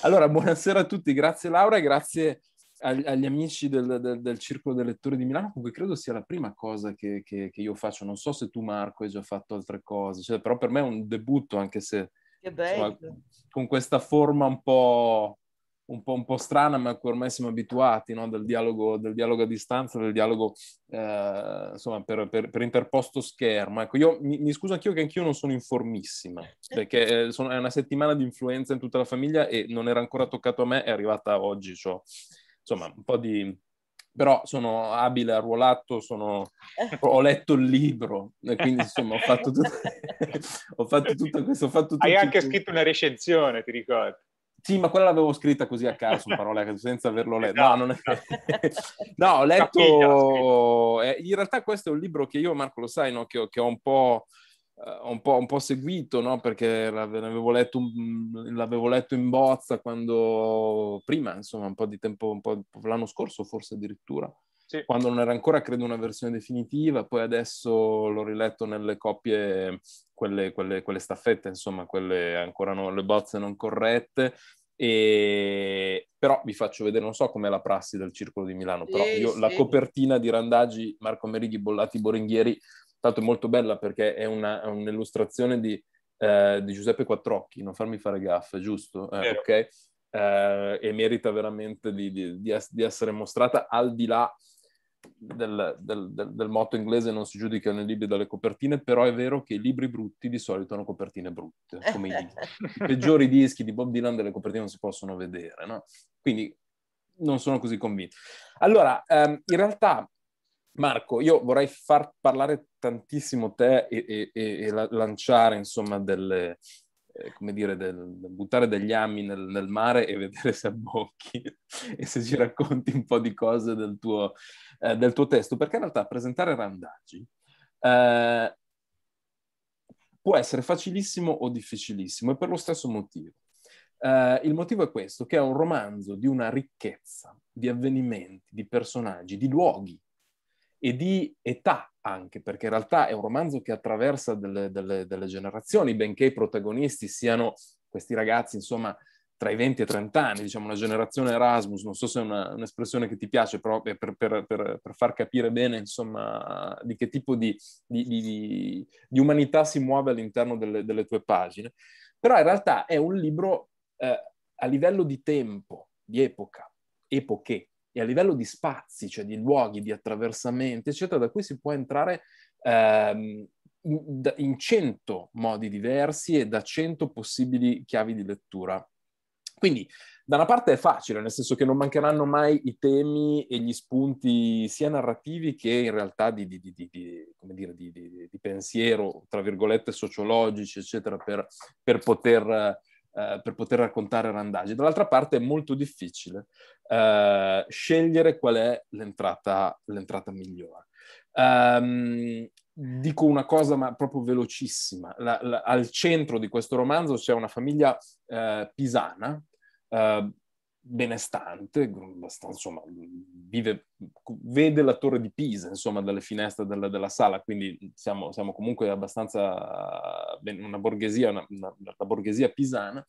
Allora, buonasera a tutti, grazie Laura e grazie agli, agli amici del, del, del, Circolo del Lettore di Milano, comunque credo sia la prima cosa che, che, che, io faccio. Non so se tu, Marco, hai già fatto altre cose, cioè, però per me è un debutto, anche se insomma, con questa forma un po' un po', un po', strana, ma ormai siamo abituati, no? del, dialogo, del, dialogo, a distanza, del dialogo eh, insomma, per, per, per, interposto schermo. Ecco, io mi, mi, scuso anch'io che anch'io non sono informissima, perché eh, sono, è una settimana di influenza in tutta la famiglia e non era ancora toccato a me, è arrivata oggi, cioè, insomma, un po' di... Però sono abile, arruolato, sono... ho letto il libro, quindi insomma ho fatto tutto, ho fatto tutto questo. Ho fatto tutto Hai anche tutto... scritto una recensione, ti ricordo. Sì, ma quella l'avevo scritta così a caso, parole senza averlo letto. No, esatto, non è... Esatto. no ho letto... in realtà questo è un libro che io, Marco, lo sai, no? che, che ho un po'... Eh, un po', un po', seguito, no? perché l'avevo letto, l'avevo letto, in bozza quando prima, insomma, un po' di tempo, po', l'anno scorso forse addirittura, sì. quando non era ancora, credo, una versione definitiva, poi adesso l'ho riletto nelle coppie, quelle, quelle, quelle staffette, insomma, quelle ancora no, le bozze non corrette, e... Però vi faccio vedere, non so com'è la prassi del Circolo di Milano, però io sì. la copertina di Randaggi, Marco Merighi, Bollati, Boringhieri, tanto è molto bella perché è, una, è un'illustrazione di, eh, di, Giuseppe Quattrocchi, non farmi fare gaffe, giusto? Eh, ok? Eh, e merita veramente di, di, di, essere mostrata al di là del, del, del, del, motto inglese non si giudicano i libri dalle copertine, però è vero che i libri brutti di solito hanno copertine brutte, come i, i peggiori dischi di Bob Dylan delle copertine non si possono vedere, no? Quindi non sono così convinto. Allora, ehm, in realtà, Marco, io vorrei far parlare tantissimo te e, e, e lanciare, insomma, delle, eh, come dire, del, buttare degli ami nel, nel, mare e vedere se abbocchi e se ci racconti un po' di cose del tuo, eh, del tuo testo, perché in realtà presentare randaggi eh, può essere facilissimo o difficilissimo e per lo stesso motivo. Eh, il motivo è questo, che è un romanzo di una ricchezza di avvenimenti, di personaggi, di luoghi e di età anche perché in realtà è un romanzo che attraversa delle, delle, delle generazioni, benché i protagonisti siano questi ragazzi, insomma, tra i 20 e i 30 anni, diciamo una generazione Erasmus, non so se è una, un'espressione che ti piace, però per, per, per, per, far capire bene insomma di che tipo di, di, di, di umanità si muove all'interno delle, delle, tue pagine. Però in realtà è un libro eh, a livello di tempo, di epoca, epoche, e a livello di spazi, cioè di luoghi, di attraversamenti, eccetera, da cui si può entrare ehm, in cento modi diversi e da cento possibili chiavi di lettura. Quindi, da una parte è facile, nel senso che non mancheranno mai i temi e gli spunti sia narrativi che in realtà di, di, di, di pensiero, tra virgolette, sociologici, eccetera, per, per poter eh, per poter raccontare randaggi. Dall'altra parte è molto difficile eh, scegliere qual è l'entrata, l'entrata migliore. Um, dico una cosa, ma proprio velocissima. La, la, al centro di questo romanzo c'è una famiglia eh, pisana, eh, benestante, insomma, vive, vede la torre di Pisa, insomma, dalle finestre della, della sala, quindi siamo, siamo, comunque abbastanza una borghesia, una, una, una borghesia pisana.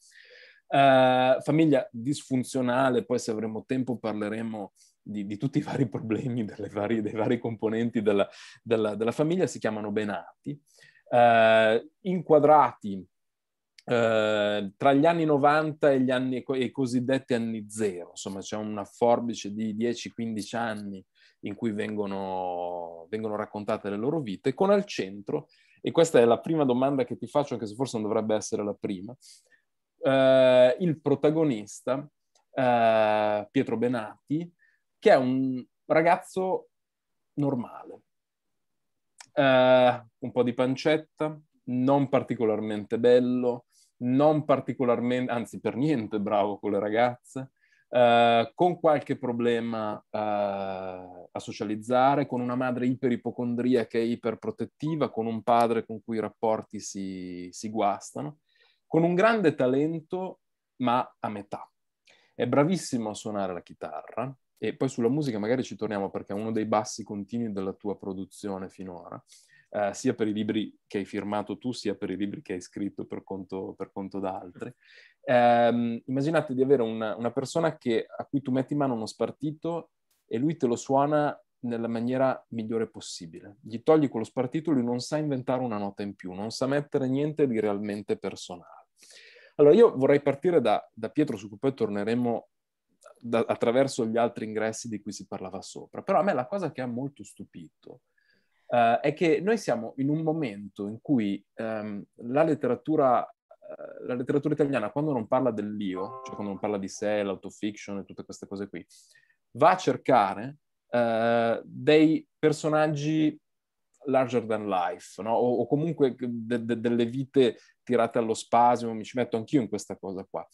Uh, famiglia disfunzionale, poi se avremo tempo parleremo di, di tutti i vari problemi varie, dei vari componenti della, della, della, famiglia, si chiamano Benati. Uh, inquadrati Ehm, tra gli anni 90 e, gli anni, i cosiddetti anni zero, insomma c'è una forbice di 10-15 anni in cui vengono, vengono raccontate le loro vite, con al centro, e questa è la prima domanda che ti faccio, anche se forse non dovrebbe essere la prima, eh, il protagonista, eh, Pietro Benati, che è un ragazzo normale, eh, un po' di pancetta, non particolarmente bello, non particolarmente, anzi per niente bravo con le ragazze, eh, con qualche problema eh, a socializzare, con una madre iperipocondriaca e iperprotettiva, con un padre con cui i rapporti si, si guastano, con un grande talento ma a metà. È bravissimo a suonare la chitarra, e poi sulla musica magari ci torniamo perché è uno dei bassi continui della tua produzione finora. Uh, sia per i libri che hai firmato tu, sia per i libri che hai scritto per conto, per conto da altri. Um, ehm, immaginate di avere una, una persona che, a cui tu metti in mano uno spartito e lui te lo suona nella maniera migliore possibile. Gli togli quello spartito, e lui non sa inventare una nota in più, non sa mettere niente di realmente personale. Allora io vorrei partire da, da Pietro, su cui poi torneremo da, attraverso gli altri ingressi di cui si parlava sopra, però a me la cosa che ha molto stupito uh, è che noi siamo in un momento in cui um, la, letteratura, eh, la letteratura italiana, quando non parla dell'io, cioè quando non parla di sé, l'autofiction e tutte queste cose qui, va a cercare uh, dei personaggi larger than life, no? o, o, comunque de- de- delle vite tirate allo spasimo, mi ci metto anch'io in questa cosa qua.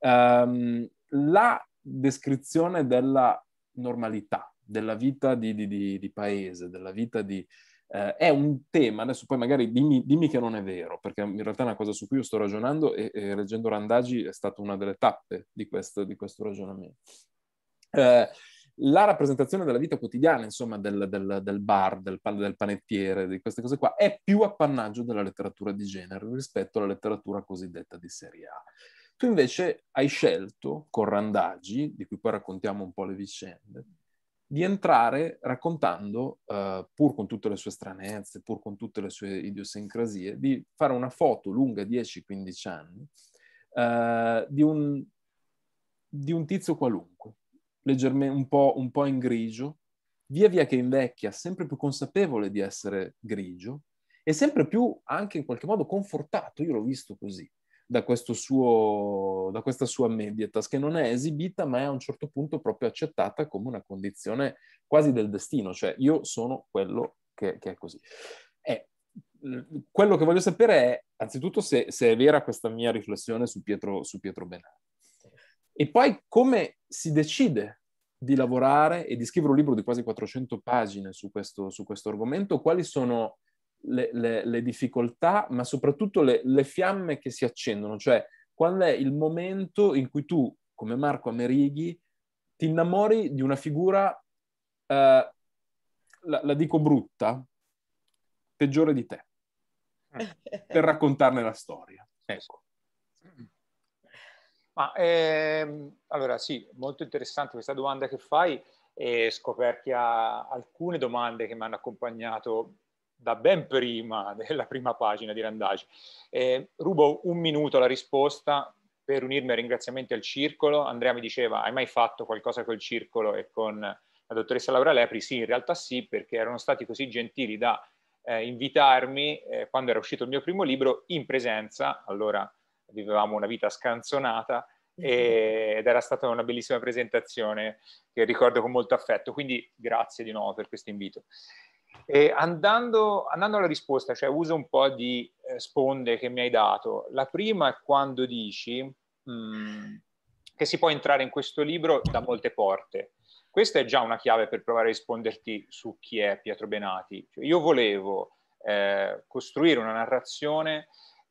Um, la descrizione della normalità, della vita di, di, di, di paese, della vita di... Eh, è un tema, adesso poi magari dimmi, dimmi, che non è vero, perché in realtà è una cosa su cui io sto ragionando e, e leggendo Randagi è stata una delle tappe di questo, questo ragionamento. Eh, la rappresentazione della vita quotidiana, insomma, del, del, del bar, del, del, panettiere, di queste cose qua, è più appannaggio della letteratura di genere rispetto alla letteratura cosiddetta di serie A. Tu invece hai scelto, con Randagi, di cui poi raccontiamo un po' le vicende, di entrare raccontando, eh, pur con tutte le sue stranezze, pur con tutte le sue idiosincrasie, di fare una foto lunga 10-15 anni eh, di, un, di, un, tizio qualunque, leggermente un po', un po' in grigio, via via che invecchia, sempre più consapevole di essere grigio e sempre più anche in qualche modo confortato, io l'ho visto così, da, suo, da questa sua mediatas, che non è esibita, ma è a un certo punto proprio accettata come una condizione quasi del destino, cioè io sono quello che, che è così. E quello che voglio sapere è, anzitutto, se, se è vera questa mia riflessione su Pietro, su Pietro Benani. E poi come si decide di lavorare e di scrivere un libro di quasi 400 pagine su questo, su questo argomento, quali sono le, le, le difficoltà, ma soprattutto le, le fiamme che si accendono, cioè qual è il momento in cui tu, come Marco Amerighi, ti innamori di una figura, eh, la, la, dico brutta, peggiore di te, per raccontarne la storia. Ecco. Ma, ehm, allora sì, molto interessante questa domanda che fai e scoperchia alcune domande che mi hanno accompagnato da ben prima della prima pagina di Randagi. Eh, rubo un minuto la risposta per unirmi ai ringraziamenti al circolo. Andrea mi diceva, hai mai fatto qualcosa col circolo e con la dottoressa Laura Lepri? Sì, in realtà sì, perché erano stati così gentili da eh, invitarmi, eh, quando era uscito il mio primo libro, in presenza, allora vivevamo una vita scanzonata, mm-hmm. ed era stata una bellissima presentazione che ricordo con molto affetto, quindi grazie di nuovo per questo invito. Andando, andando, alla risposta, cioè uso un po' di eh, sponde che mi hai dato. La prima è quando dici mh, mm, che si può entrare in questo libro da molte porte. Questa è già una chiave per provare a risponderti su chi è Pietro Benati. Cioè, io volevo eh, costruire una narrazione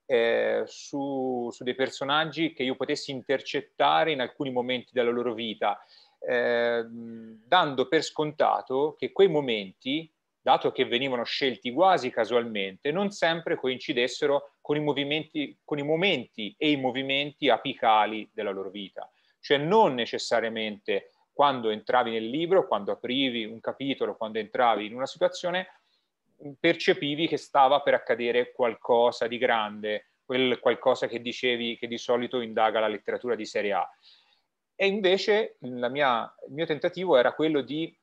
eh, su, su, dei personaggi che io potessi intercettare in alcuni momenti della loro vita, eh, dando per scontato che quei momenti dato che venivano scelti quasi casualmente, non sempre coincidessero con i, con i momenti e i movimenti apicali della loro vita. Cioè non necessariamente quando entravi nel libro, quando aprivi un capitolo, quando entravi in una situazione, percepivi che stava per accadere qualcosa di grande, quel qualcosa che dicevi che di solito indaga la letteratura di serie A. E invece mia, il mio tentativo era quello di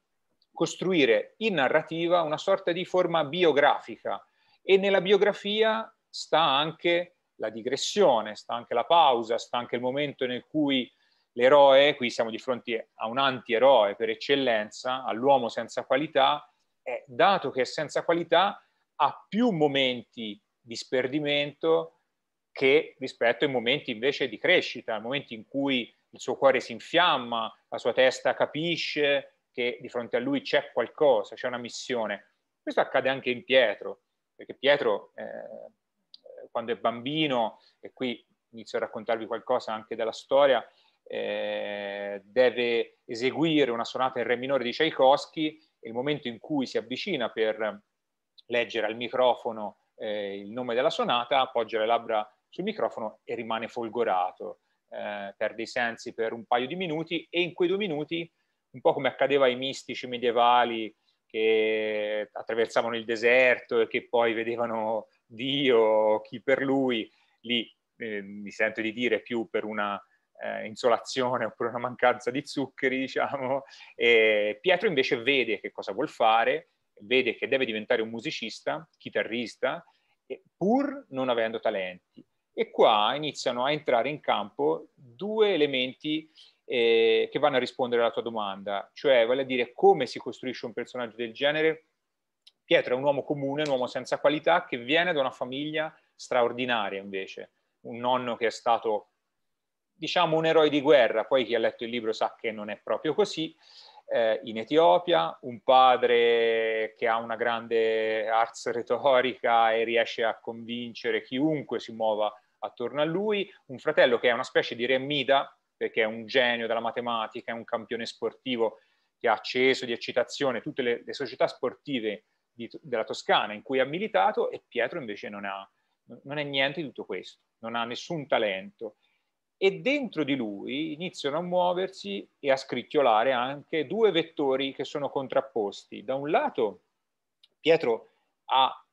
costruire in narrativa una sorta di forma biografica e nella biografia sta anche la digressione, sta anche la pausa, sta anche il momento nel cui l'eroe, qui siamo di fronte a un antieroe per eccellenza, all'uomo senza qualità, è, dato che è senza qualità ha più momenti di sperdimento che rispetto ai momenti invece di crescita, ai momenti in cui il suo cuore si infiamma, la sua testa capisce, che di fronte a lui c'è qualcosa, c'è una missione. Questo accade anche in Pietro, perché Pietro eh, quando è bambino, e qui inizio a raccontarvi qualcosa anche della storia, eh, deve eseguire una sonata in re minore di Tchaikovsky e il momento in cui si avvicina per leggere al microfono eh, il nome della sonata, appoggia le labbra sul microfono e rimane folgorato, eh, perde i sensi per un paio di minuti e in quei due minuti un po' come accadeva ai mistici medievali che attraversavano il deserto e che poi vedevano Dio, chi per lui, lì eh, mi sento di dire più per una eh, insolazione oppure una mancanza di zuccheri, diciamo, e Pietro invece vede che cosa vuol fare, vede che deve diventare un musicista, chitarrista, pur non avendo talenti. E qua iniziano a entrare in campo due elementi eh, che vanno a rispondere alla tua domanda, cioè vale a dire come si costruisce un personaggio del genere. Pietro è un uomo comune, un uomo senza qualità che viene da una famiglia straordinaria invece, un nonno che è stato diciamo un eroe di guerra, poi chi ha letto il libro sa che non è proprio così, eh, in Etiopia, un padre che ha una grande arts retorica e riesce a convincere chiunque si muova attorno a lui, un fratello che è una specie di re remida perché è un genio della matematica, è un campione sportivo che ha acceso di eccitazione tutte le, le società sportive di, della Toscana in cui ha militato e Pietro invece non, ha, non è niente di tutto questo, non ha nessun talento e dentro di lui iniziano a muoversi e a scricchiolare anche due vettori che sono contrapposti. Da un lato Pietro ha,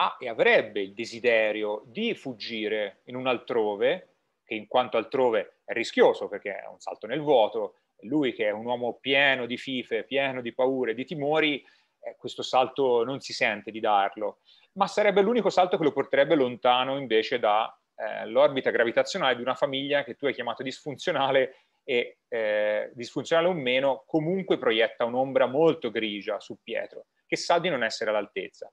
ha e avrebbe il desiderio di fuggire in un altrove, che in quanto altrove è rischioso perché è un salto nel vuoto, lui che è un uomo pieno di fife, pieno di paure, di timori, eh, questo salto non si sente di darlo, ma sarebbe l'unico salto che lo porterebbe lontano invece dall'orbita eh, gravitazionale di una famiglia che tu hai chiamato disfunzionale e eh, disfunzionale o meno comunque proietta un'ombra molto grigia su Pietro, che sa di non essere all'altezza.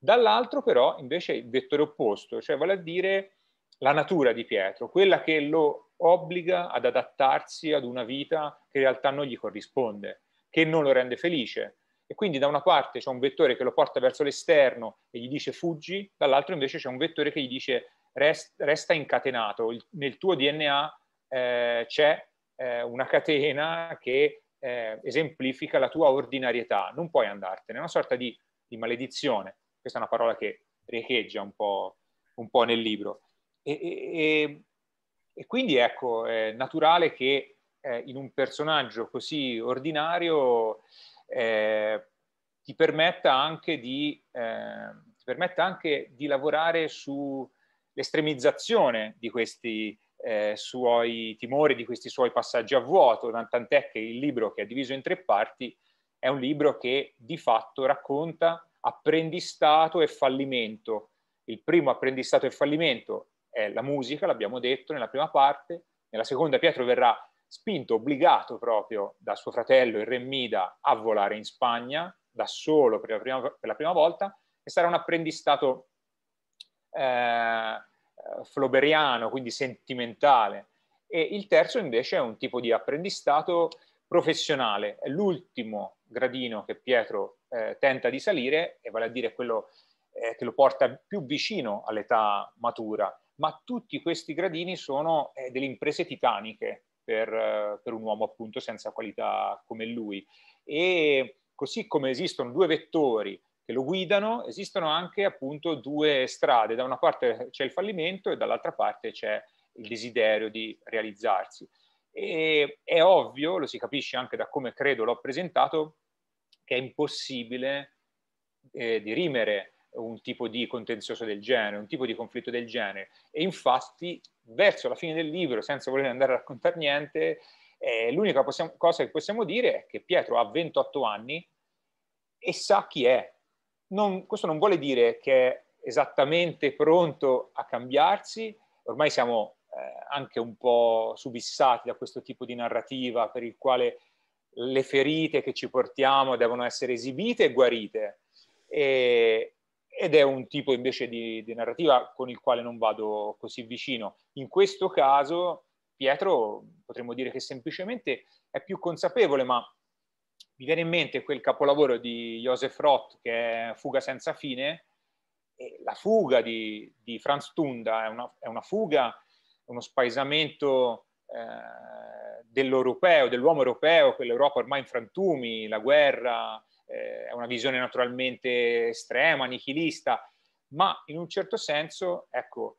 Dall'altro però invece il vettore opposto, cioè vale a dire la natura di Pietro, quella che lo obbliga ad adattarsi ad una vita che in realtà non gli corrisponde, che non lo rende felice. E quindi da una parte c'è un vettore che lo porta verso l'esterno e gli dice fuggi, dall'altro invece c'è un vettore che gli dice resta incatenato, nel tuo DNA eh, c'è eh, una catena che eh, esemplifica la tua ordinarietà, non puoi andartene, è una sorta di, di maledizione, questa è una parola che riecheggia un po', un po nel libro. E, e, e quindi ecco, è naturale che eh, in un personaggio così ordinario eh, ti, permetta di, eh, ti, permetta anche di, lavorare sull'estremizzazione di questi eh, suoi timori, di questi suoi passaggi a vuoto, tant'è che il libro che è diviso in tre parti è un libro che di fatto racconta apprendistato e fallimento. Il primo apprendistato e fallimento è eh, la musica, l'abbiamo detto nella prima parte, nella seconda Pietro verrà spinto, obbligato proprio da suo fratello, il re Mida, a volare in Spagna da solo per la prima, per la prima volta e sarà un apprendistato eh, floberiano, quindi sentimentale. E il terzo invece è un tipo di apprendistato professionale, è l'ultimo gradino che Pietro eh, tenta di salire e vale a dire quello eh, che lo porta più vicino all'età matura ma tutti questi gradini sono eh, delle imprese titaniche per, eh, per, un uomo appunto senza qualità come lui. E così come esistono due vettori che lo guidano, esistono anche appunto due strade, da una parte c'è il fallimento e dall'altra parte c'è il desiderio di realizzarsi. E è ovvio, lo si capisce anche da come credo l'ho presentato, che è impossibile eh, dirimere un tipo di contenzioso del genere, un tipo di conflitto del genere. E infatti, verso la fine del libro, senza voler andare a raccontare niente, eh, l'unica possiamo, cosa che possiamo dire è che Pietro ha 28 anni e sa chi è. Non, questo non vuole dire che è esattamente pronto a cambiarsi, ormai siamo eh, anche un po' subissati da questo tipo di narrativa per il quale le ferite che ci portiamo devono essere esibite e guarite. E, ed è un tipo invece di, di, narrativa con il quale non vado così vicino. In questo caso Pietro potremmo dire che semplicemente è più consapevole, ma mi viene in mente quel capolavoro di Josef Roth che è Fuga senza fine, E la fuga di, di Franz Tunda è una, è una fuga, uno spaesamento eh, dell'europeo, dell'uomo europeo, quell'Europa ormai in frantumi, la guerra, eh, è una visione naturalmente estrema, nichilista, ma in un certo senso, ecco,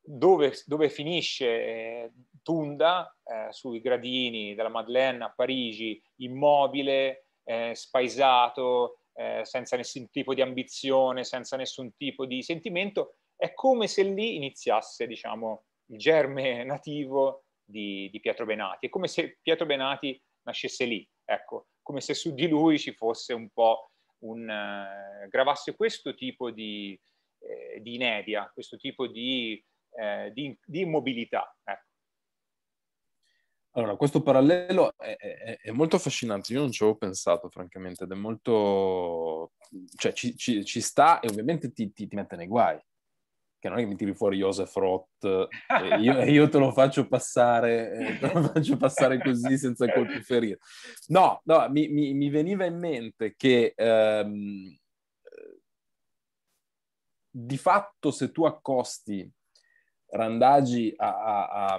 dove, dove finisce eh, Tunda, eh, sui gradini della Madeleine a Parigi, immobile, eh, spaesato, eh, senza nessun tipo di ambizione, senza nessun tipo di sentimento, è come se lì iniziasse, diciamo, il germe nativo di, di Pietro Benati, è come se Pietro Benati nascesse lì, ecco, come se su di lui ci fosse un po' un... Eh, gravasse questo tipo di, eh, di inedia, questo tipo di, eh, di, di immobilità. Ecco. Allora, questo parallelo è, è, è, molto affascinante, io non ci avevo pensato francamente, ed è molto... cioè ci, ci, ci sta e ovviamente ti, ti, ti mette nei guai, che non è che mi tiri fuori Joseph Roth, eh, io, io, te lo faccio passare, eh, te lo faccio passare così senza colpi ferire. No, no mi, mi, mi, veniva in mente che ehm, di fatto se tu accosti Randagi a, a, a,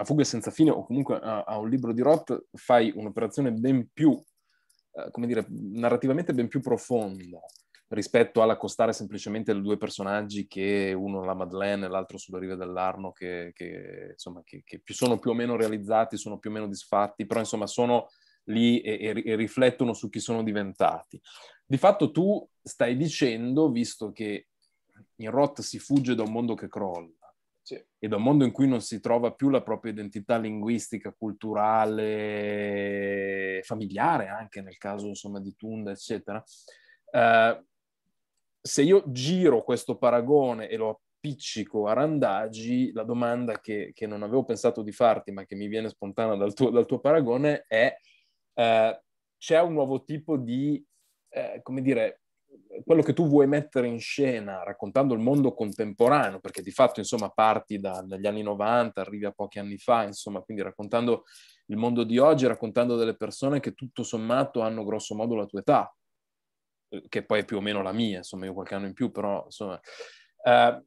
a Fughe senza fine o comunque a, a un libro di Roth, fai un'operazione ben più, eh, come dire, narrativamente ben più profonda rispetto all'accostare semplicemente due personaggi che uno la Madeleine e l'altro sulla riva dell'Arno che, che insomma che, che più sono più o meno realizzati, sono più o meno disfatti, però insomma sono lì e, e, riflettono su chi sono diventati. Di fatto tu stai dicendo, visto che in Roth si fugge da un mondo che crolla sì. e da un mondo in cui non si trova più la propria identità linguistica, culturale, familiare anche nel caso insomma di Tunda, eccetera, eh, se io giro questo paragone e lo appiccico a Randagi, la domanda che, che non avevo pensato di farti, ma che mi viene spontanea dal tuo, dal tuo paragone, è eh, c'è un nuovo tipo di, eh, come dire, quello che tu vuoi mettere in scena raccontando il mondo contemporaneo, perché di fatto insomma parti da, dagli anni 90, arrivi a pochi anni fa, insomma, quindi raccontando il mondo di oggi, raccontando delle persone che tutto sommato hanno grosso modo la tua età, che poi è più o meno la mia, insomma, io qualche anno in più, però insomma... Eh,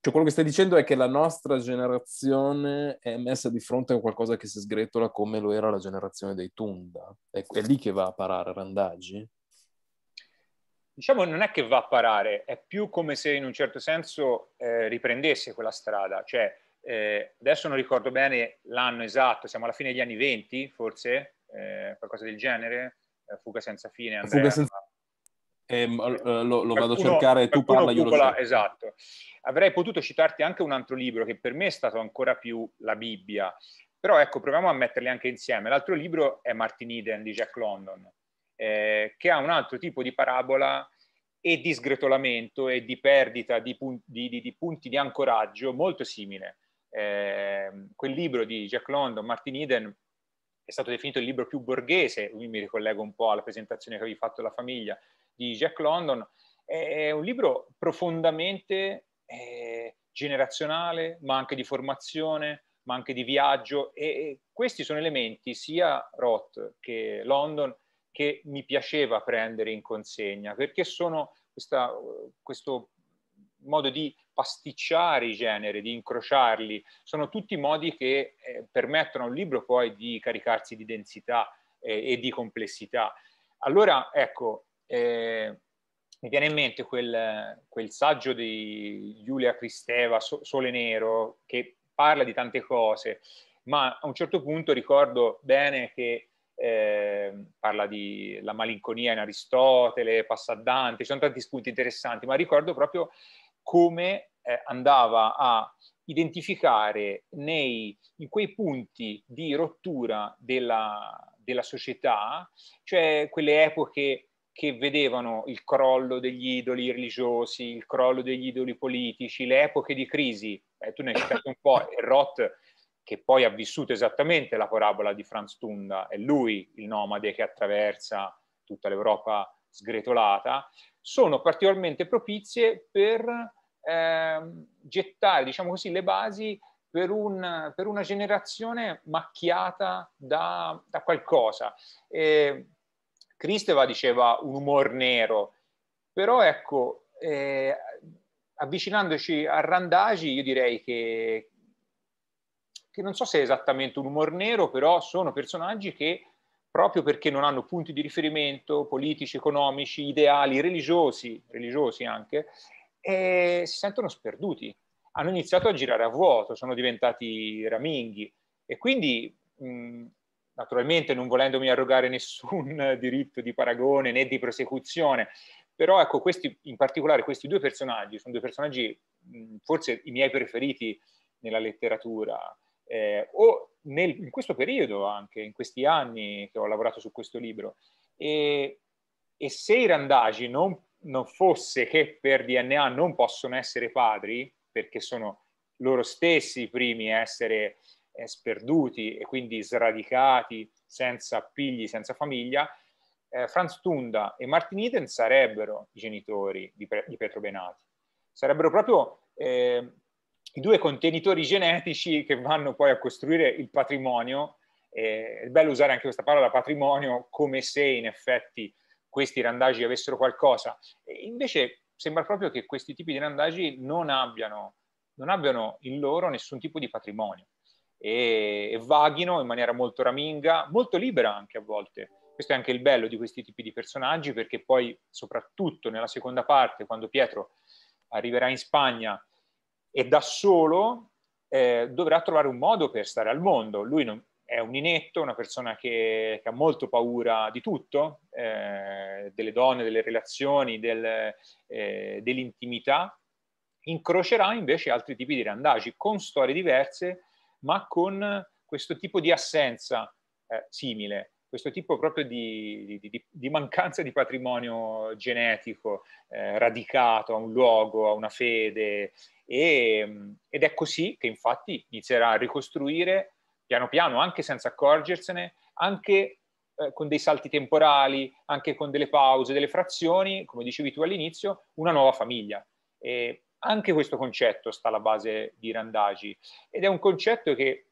cioè quello che stai dicendo è che la nostra generazione è messa di fronte a qualcosa che si sgretola come lo era la generazione dei Tunda. È, è lì che va a parare Randaggi? Diciamo non è che va a parare, è più come se in un certo senso eh, riprendesse quella strada. Cioè, eh, adesso non ricordo bene l'anno esatto, siamo alla fine degli anni 20 forse, eh, qualcosa del genere, eh, Fuga senza fine, Andrea. Fuga senza... Ehm, eh, lo, lo qualcuno, vado a cercare, tu parla, io lo Esatto. Avrei potuto citarti anche un altro libro che per me è stato ancora più la Bibbia, però ecco, proviamo a metterli anche insieme. L'altro libro è Martin Eden di Jack London, eh, che ha un altro tipo di parabola e di sgretolamento e di perdita di, pun- di, di, di punti di ancoraggio molto simile. Eh, quel libro di Jack London, Martin Eden, è stato definito il libro più borghese, qui mi ricollego un po' alla presentazione che avevi fatto della famiglia di Jack London, è un libro profondamente eh, generazionale, ma anche di formazione, ma anche di viaggio e, e questi sono elementi sia Roth che London che mi piaceva prendere in consegna perché sono questa, questo modo di pasticciare i generi, di incrociarli, sono tutti modi che eh, permettono a un libro poi di caricarsi di densità eh, e di complessità. Allora, ecco, eh, mi viene in mente quel, quel saggio di Giulia Cristeva, so, Sole Nero, che parla di tante cose, ma a un certo punto ricordo bene che eh, parla di la malinconia in Aristotele, passa a Dante, ci sono tanti spunti interessanti, ma ricordo proprio come eh, andava a identificare nei, in quei punti di rottura della, della società, cioè quelle epoche che vedevano il crollo degli idoli religiosi, il crollo degli idoli politici, le epoche di crisi. Eh, tu ne hai citato un po', e Roth, che poi ha vissuto esattamente la parabola di Franz Tunda, è lui il nomade che attraversa tutta l'Europa sgretolata, sono particolarmente propizie per eh, gettare, diciamo così, le basi per, un, per una generazione macchiata da, da qualcosa. Eh, Cristeva diceva un umor nero, però ecco, eh, avvicinandoci a Randagi, io direi che, che non so se è esattamente un umor nero, però sono personaggi che proprio perché non hanno punti di riferimento politici, economici, ideali, religiosi, religiosi anche, e si sentono sperduti. Hanno iniziato a girare a vuoto, sono diventati raminghi e quindi mh, naturalmente non volendomi arrogare nessun diritto di paragone né di prosecuzione, però ecco questi, in particolare questi due personaggi sono due personaggi mh, forse i miei preferiti nella letteratura eh, o nel, in questo periodo anche, in questi anni che ho lavorato su questo libro. E, e se i randagi non non fosse che per DNA non possono essere padri, perché sono loro stessi i primi a essere eh, sperduti e quindi sradicati, senza figli, senza famiglia, eh, Franz Tunda e Martin Eden sarebbero i genitori di, di Pietro Benati. Sarebbero proprio eh, i due contenitori genetici che vanno poi a costruire il patrimonio. è bello usare anche questa parola patrimonio come se in effetti questi randaggi avessero qualcosa. E invece sembra proprio che questi tipi di randaggi non abbiano, non abbiano in loro nessun tipo di patrimonio e, e vaghino in maniera molto raminga, molto libera anche a volte. Questo è anche il bello di questi tipi di personaggi perché poi soprattutto nella seconda parte, quando Pietro arriverà in Spagna e da solo eh, dovrà trovare un modo per stare al mondo. Lui non, è un inetto, una persona che, che ha molto paura di tutto, eh, delle donne, delle relazioni, del, eh, dell'intimità, incrocerà invece altri tipi di randaggi con storie diverse, ma con questo tipo di assenza eh, simile, questo tipo proprio di, di, di, di mancanza di patrimonio genetico eh, radicato a un luogo, a una fede. E, ed è così che infatti inizierà a ricostruire piano piano, anche senza accorgersene, anche eh, con dei salti temporali, anche con delle pause, delle frazioni, come dicevi tu all'inizio, una nuova famiglia. E anche questo concetto sta alla base di Randagi ed è un concetto che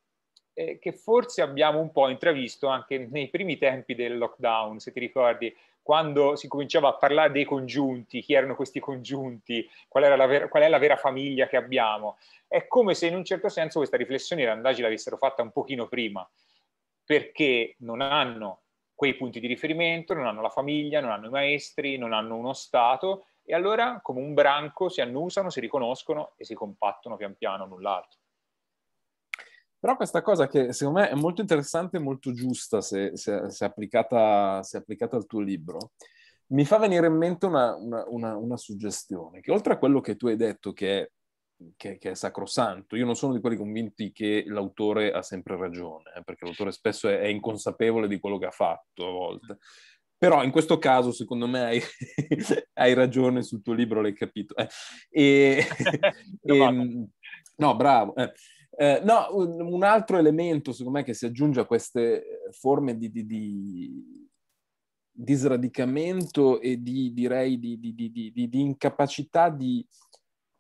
eh, che forse abbiamo un po' intravisto anche nei primi tempi del lockdown, se ti ricordi, quando si cominciava a parlare dei congiunti, chi erano questi congiunti, qual, vera, qual, è la vera famiglia che abbiamo, è come se in un certo senso questa riflessione i randagi l'avessero fatta un pochino prima, perché non hanno quei punti di riferimento, non hanno la famiglia, non hanno i maestri, non hanno uno Stato, e allora come un branco si annusano, si riconoscono e si compattono pian piano l'un l'altro. Però questa cosa che secondo me è molto interessante e molto giusta se, se, se, applicata, se applicata, al tuo libro, mi fa venire in mente una, una, una, una, suggestione, che oltre a quello che tu hai detto che è, che, che è, sacrosanto, io non sono di quelli convinti che l'autore ha sempre ragione, eh, perché l'autore spesso è, è inconsapevole di quello che ha fatto a volte. Però in questo caso, secondo me, hai, hai ragione sul tuo libro, l'hai capito. Eh, e, e, ehm, no, bravo. Eh, eh, no, un, altro elemento, secondo me, che si aggiunge a queste forme di, di, di disradicamento e di, direi, di, incapacità di,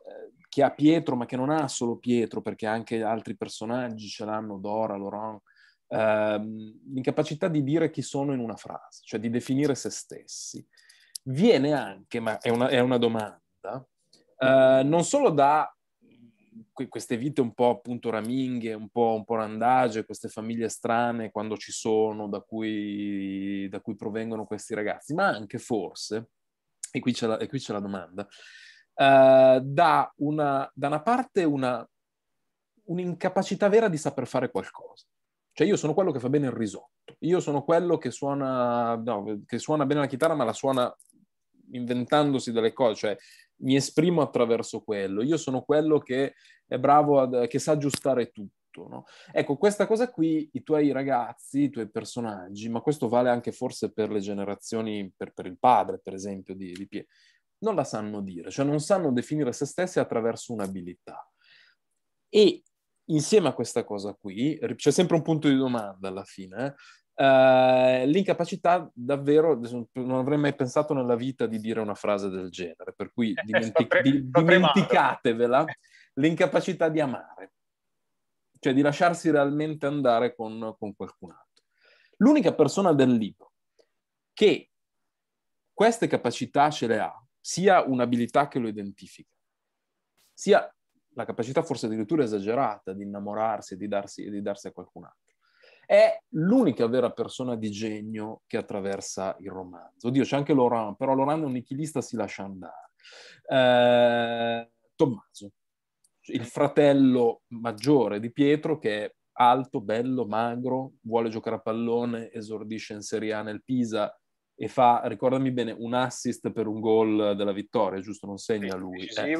eh, che ha Pietro, ma che non ha solo Pietro, perché anche altri personaggi ce l'hanno, Dora, Laurent, eh, l'incapacità di dire chi sono in una frase, cioè di definire se stessi. Viene anche, ma è una, è una domanda, eh, non solo da queste vite un po' appunto raminghe, un po', un po randagie, queste famiglie strane quando ci sono, da cui, da cui provengono questi ragazzi, ma anche forse, e qui c'è la, qui c'è la domanda, eh, da, una, da una parte una, un'incapacità vera di saper fare qualcosa. Cioè io sono quello che fa bene il risotto, io sono quello che suona, no, che suona bene la chitarra ma la suona inventandosi delle cose, cioè mi esprimo attraverso quello, io sono quello che è bravo, ad, che sa aggiustare tutto. No? Ecco, questa cosa qui, i tuoi ragazzi, i tuoi personaggi, ma questo vale anche forse per le generazioni, per, per il padre, per esempio, di, di Pie, non la sanno dire, cioè non sanno definire se stessi attraverso un'abilità. E insieme a questa cosa qui, c'è sempre un punto di domanda alla fine, eh? Eh, l'incapacità davvero, non avrei mai pensato nella vita di dire una frase del genere, per cui eh, dimenti- pre- di- dimenticatevela, l'incapacità di amare, cioè di lasciarsi realmente andare con, con qualcun altro. L'unica persona del libro che queste capacità ce le ha, sia un'abilità che lo identifica, sia la capacità forse addirittura esagerata di innamorarsi e di darsi, di darsi a qualcun altro è l'unica vera persona di genio che attraversa il romanzo. Oddio, c'è anche Laurent, però Laurent è un nichilista, si lascia andare. Eh, Tommaso, il fratello maggiore di Pietro che è alto, bello, magro, vuole giocare a pallone, esordisce in Serie A nel Pisa e fa, ricordami bene, un assist per un gol della vittoria, giusto? Non segna lui. Eh.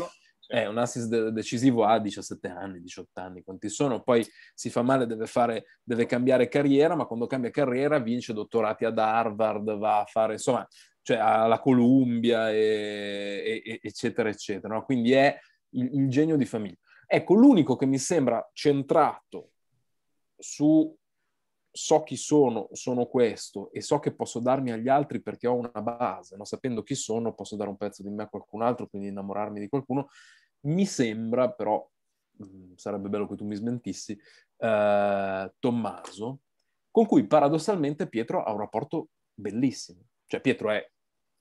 È eh, un assist de- decisivo a 17 anni, 18 anni, quanti sono. Poi si fa male, deve, fare, deve cambiare carriera, ma quando cambia carriera vince dottorati ad Harvard, va a fare, insomma, cioè alla Columbia, e, e, eccetera, eccetera. No? Quindi è il, il genio di famiglia. Ecco, l'unico che mi sembra centrato su so chi sono, sono questo e so che posso darmi agli altri perché ho una base, no? sapendo chi sono posso dare un pezzo di me a qualcun altro, quindi innamorarmi di qualcuno, mi sembra però, mh, mm, sarebbe bello che tu mi smentissi, eh, Tommaso, con cui paradossalmente Pietro ha un rapporto bellissimo. Cioè Pietro è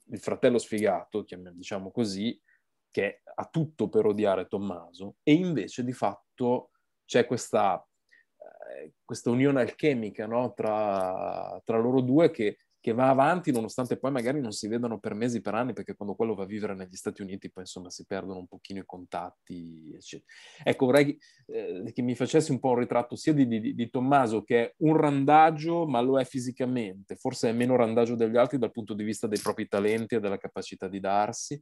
il fratello sfigato, diciamo così, che ha tutto per odiare Tommaso e invece di fatto c'è questa questa unione alchemica no? tra, tra, loro due che, che, va avanti nonostante poi magari non si vedano per mesi, per anni, perché quando quello va a vivere negli Stati Uniti poi insomma si perdono un pochino i contatti, eccetera. Ecco, vorrei eh, che mi facessi un po' un ritratto sia di, di, di, Tommaso che è un randaggio, ma lo è fisicamente, forse è meno randaggio degli altri dal punto di vista dei propri talenti e della capacità di darsi,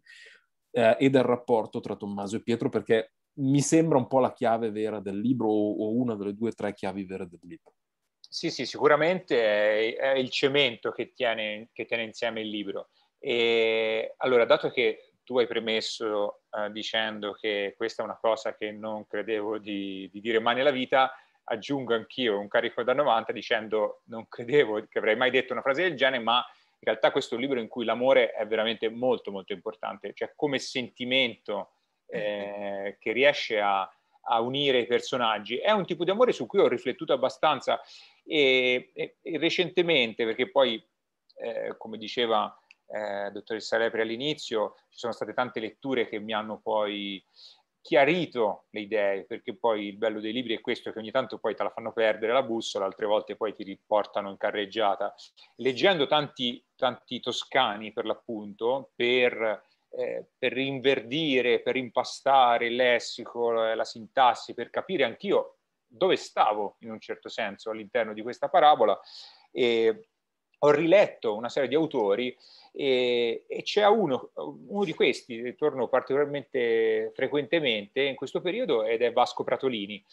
eh, e del rapporto tra Tommaso e Pietro, perché mi sembra un po' la chiave vera del libro o, una delle due o tre chiavi vere del libro. Sì, sì, sicuramente è, il cemento che tiene, che tiene insieme il libro. E, allora, dato che tu hai premesso eh, dicendo che questa è una cosa che non credevo di, di, dire mai nella vita, aggiungo anch'io un carico da 90 dicendo non credevo che avrei mai detto una frase del genere, ma in realtà questo è un libro in cui l'amore è veramente molto molto importante, cioè come sentimento eh, che riesce a, a, unire i personaggi. È un tipo di amore su cui ho riflettuto abbastanza e, e, e recentemente, perché poi, eh, come diceva eh, dottoressa Lepre all'inizio, ci sono state tante letture che mi hanno poi chiarito le idee, perché poi il bello dei libri è questo, che ogni tanto poi te la fanno perdere la bussola, altre volte poi ti riportano in carreggiata. Leggendo tanti, tanti toscani, per l'appunto, per eh, per rinverdire, per impastare il lessico, eh, la sintassi, per capire anch'io dove stavo in un certo senso all'interno di questa parabola. E ho riletto una serie di autori e, e c'è uno, uno, di questi, eh, torno particolarmente frequentemente in questo periodo, ed è Vasco Pratolini.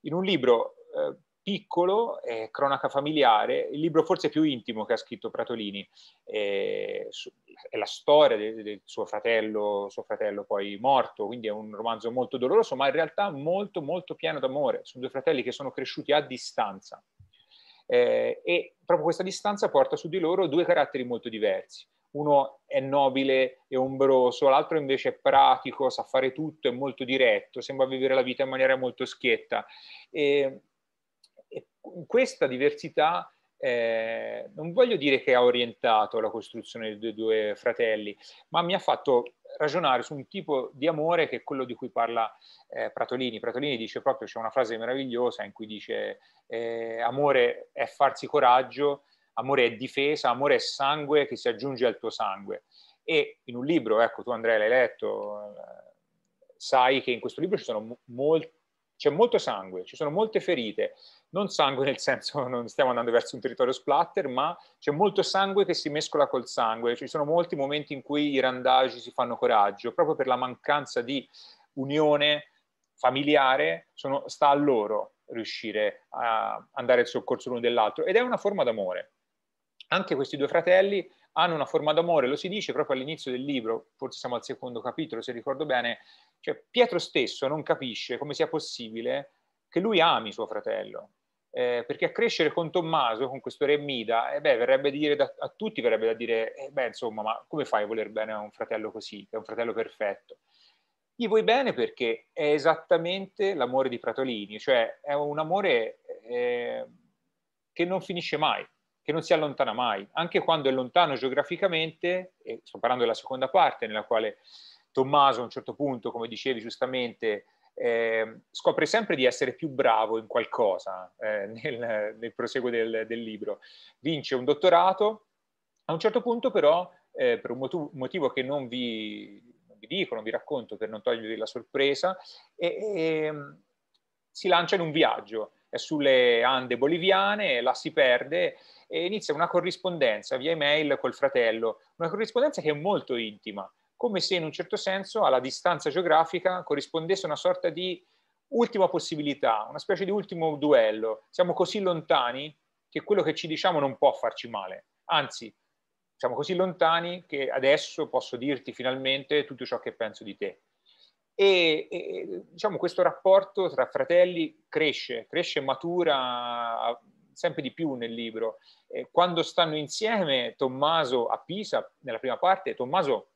In un libro eh, piccolo, eh, cronaca familiare, il libro forse più intimo che ha scritto Pratolini, eh, su, è la storia del de suo fratello, suo fratello poi morto, quindi è un romanzo molto doloroso, ma in realtà molto molto pieno d'amore. Sono due fratelli che sono cresciuti a distanza eh, e proprio questa distanza porta su di loro due caratteri molto diversi. Uno è nobile e ombroso, l'altro invece è pratico, sa fare tutto, è molto diretto, sembra vivere la vita in maniera molto schietta. E, questa diversità eh, non voglio dire che ha orientato la costruzione dei due fratelli, ma mi ha fatto ragionare su un tipo di amore che è quello di cui parla eh, Pratolini. Pratolini dice proprio, c'è una frase meravigliosa in cui dice eh, amore è farsi coraggio, amore è difesa, amore è sangue che si aggiunge al tuo sangue. E in un libro, ecco tu Andrea l'hai letto, eh, sai che in questo libro ci sono m- molti c'è molto sangue, ci sono molte ferite, non sangue nel senso non stiamo andando verso un territorio splatter, ma c'è molto sangue che si mescola col sangue, ci sono molti momenti in cui i randaggi si fanno coraggio, proprio per la mancanza di unione familiare, sono, sta a loro riuscire a andare al soccorso l'uno dell'altro ed è una forma d'amore. Anche questi due fratelli hanno una forma d'amore, lo si dice proprio all'inizio del libro, forse siamo al secondo capitolo se ricordo bene, cioè Pietro stesso non capisce come sia possibile che lui ami suo fratello, eh, perché a crescere con Tommaso, con questo re Mida, eh beh, verrebbe dire da, a tutti, verrebbe da dire, eh beh, insomma, ma come fai a voler bene a un fratello così, che è un fratello perfetto? Gli vuoi bene perché è esattamente l'amore di Pratolini, cioè è un amore eh, che non finisce mai, che non si allontana mai, anche quando è lontano geograficamente, e sto parlando della seconda parte nella quale Tommaso a un certo punto, come dicevi giustamente, eh, scopre sempre di essere più bravo in qualcosa eh, nel, nel, proseguo del, del, libro. Vince un dottorato, a un certo punto però, eh, per un motu- motivo che non vi, non vi, dico, non vi racconto per non togliervi la sorpresa, ehm, si lancia in un viaggio sulle Ande boliviane, la si perde e inizia una corrispondenza via email col fratello, una corrispondenza che è molto intima, come se in un certo senso alla distanza geografica corrispondesse una sorta di ultima possibilità, una specie di ultimo duello. Siamo così lontani che quello che ci diciamo non può farci male, anzi siamo così lontani che adesso posso dirti finalmente tutto ciò che penso di te. E, e diciamo questo rapporto tra fratelli cresce, cresce, e matura sempre di più nel libro. Eh, quando stanno insieme Tommaso a Pisa, nella prima parte, Tommaso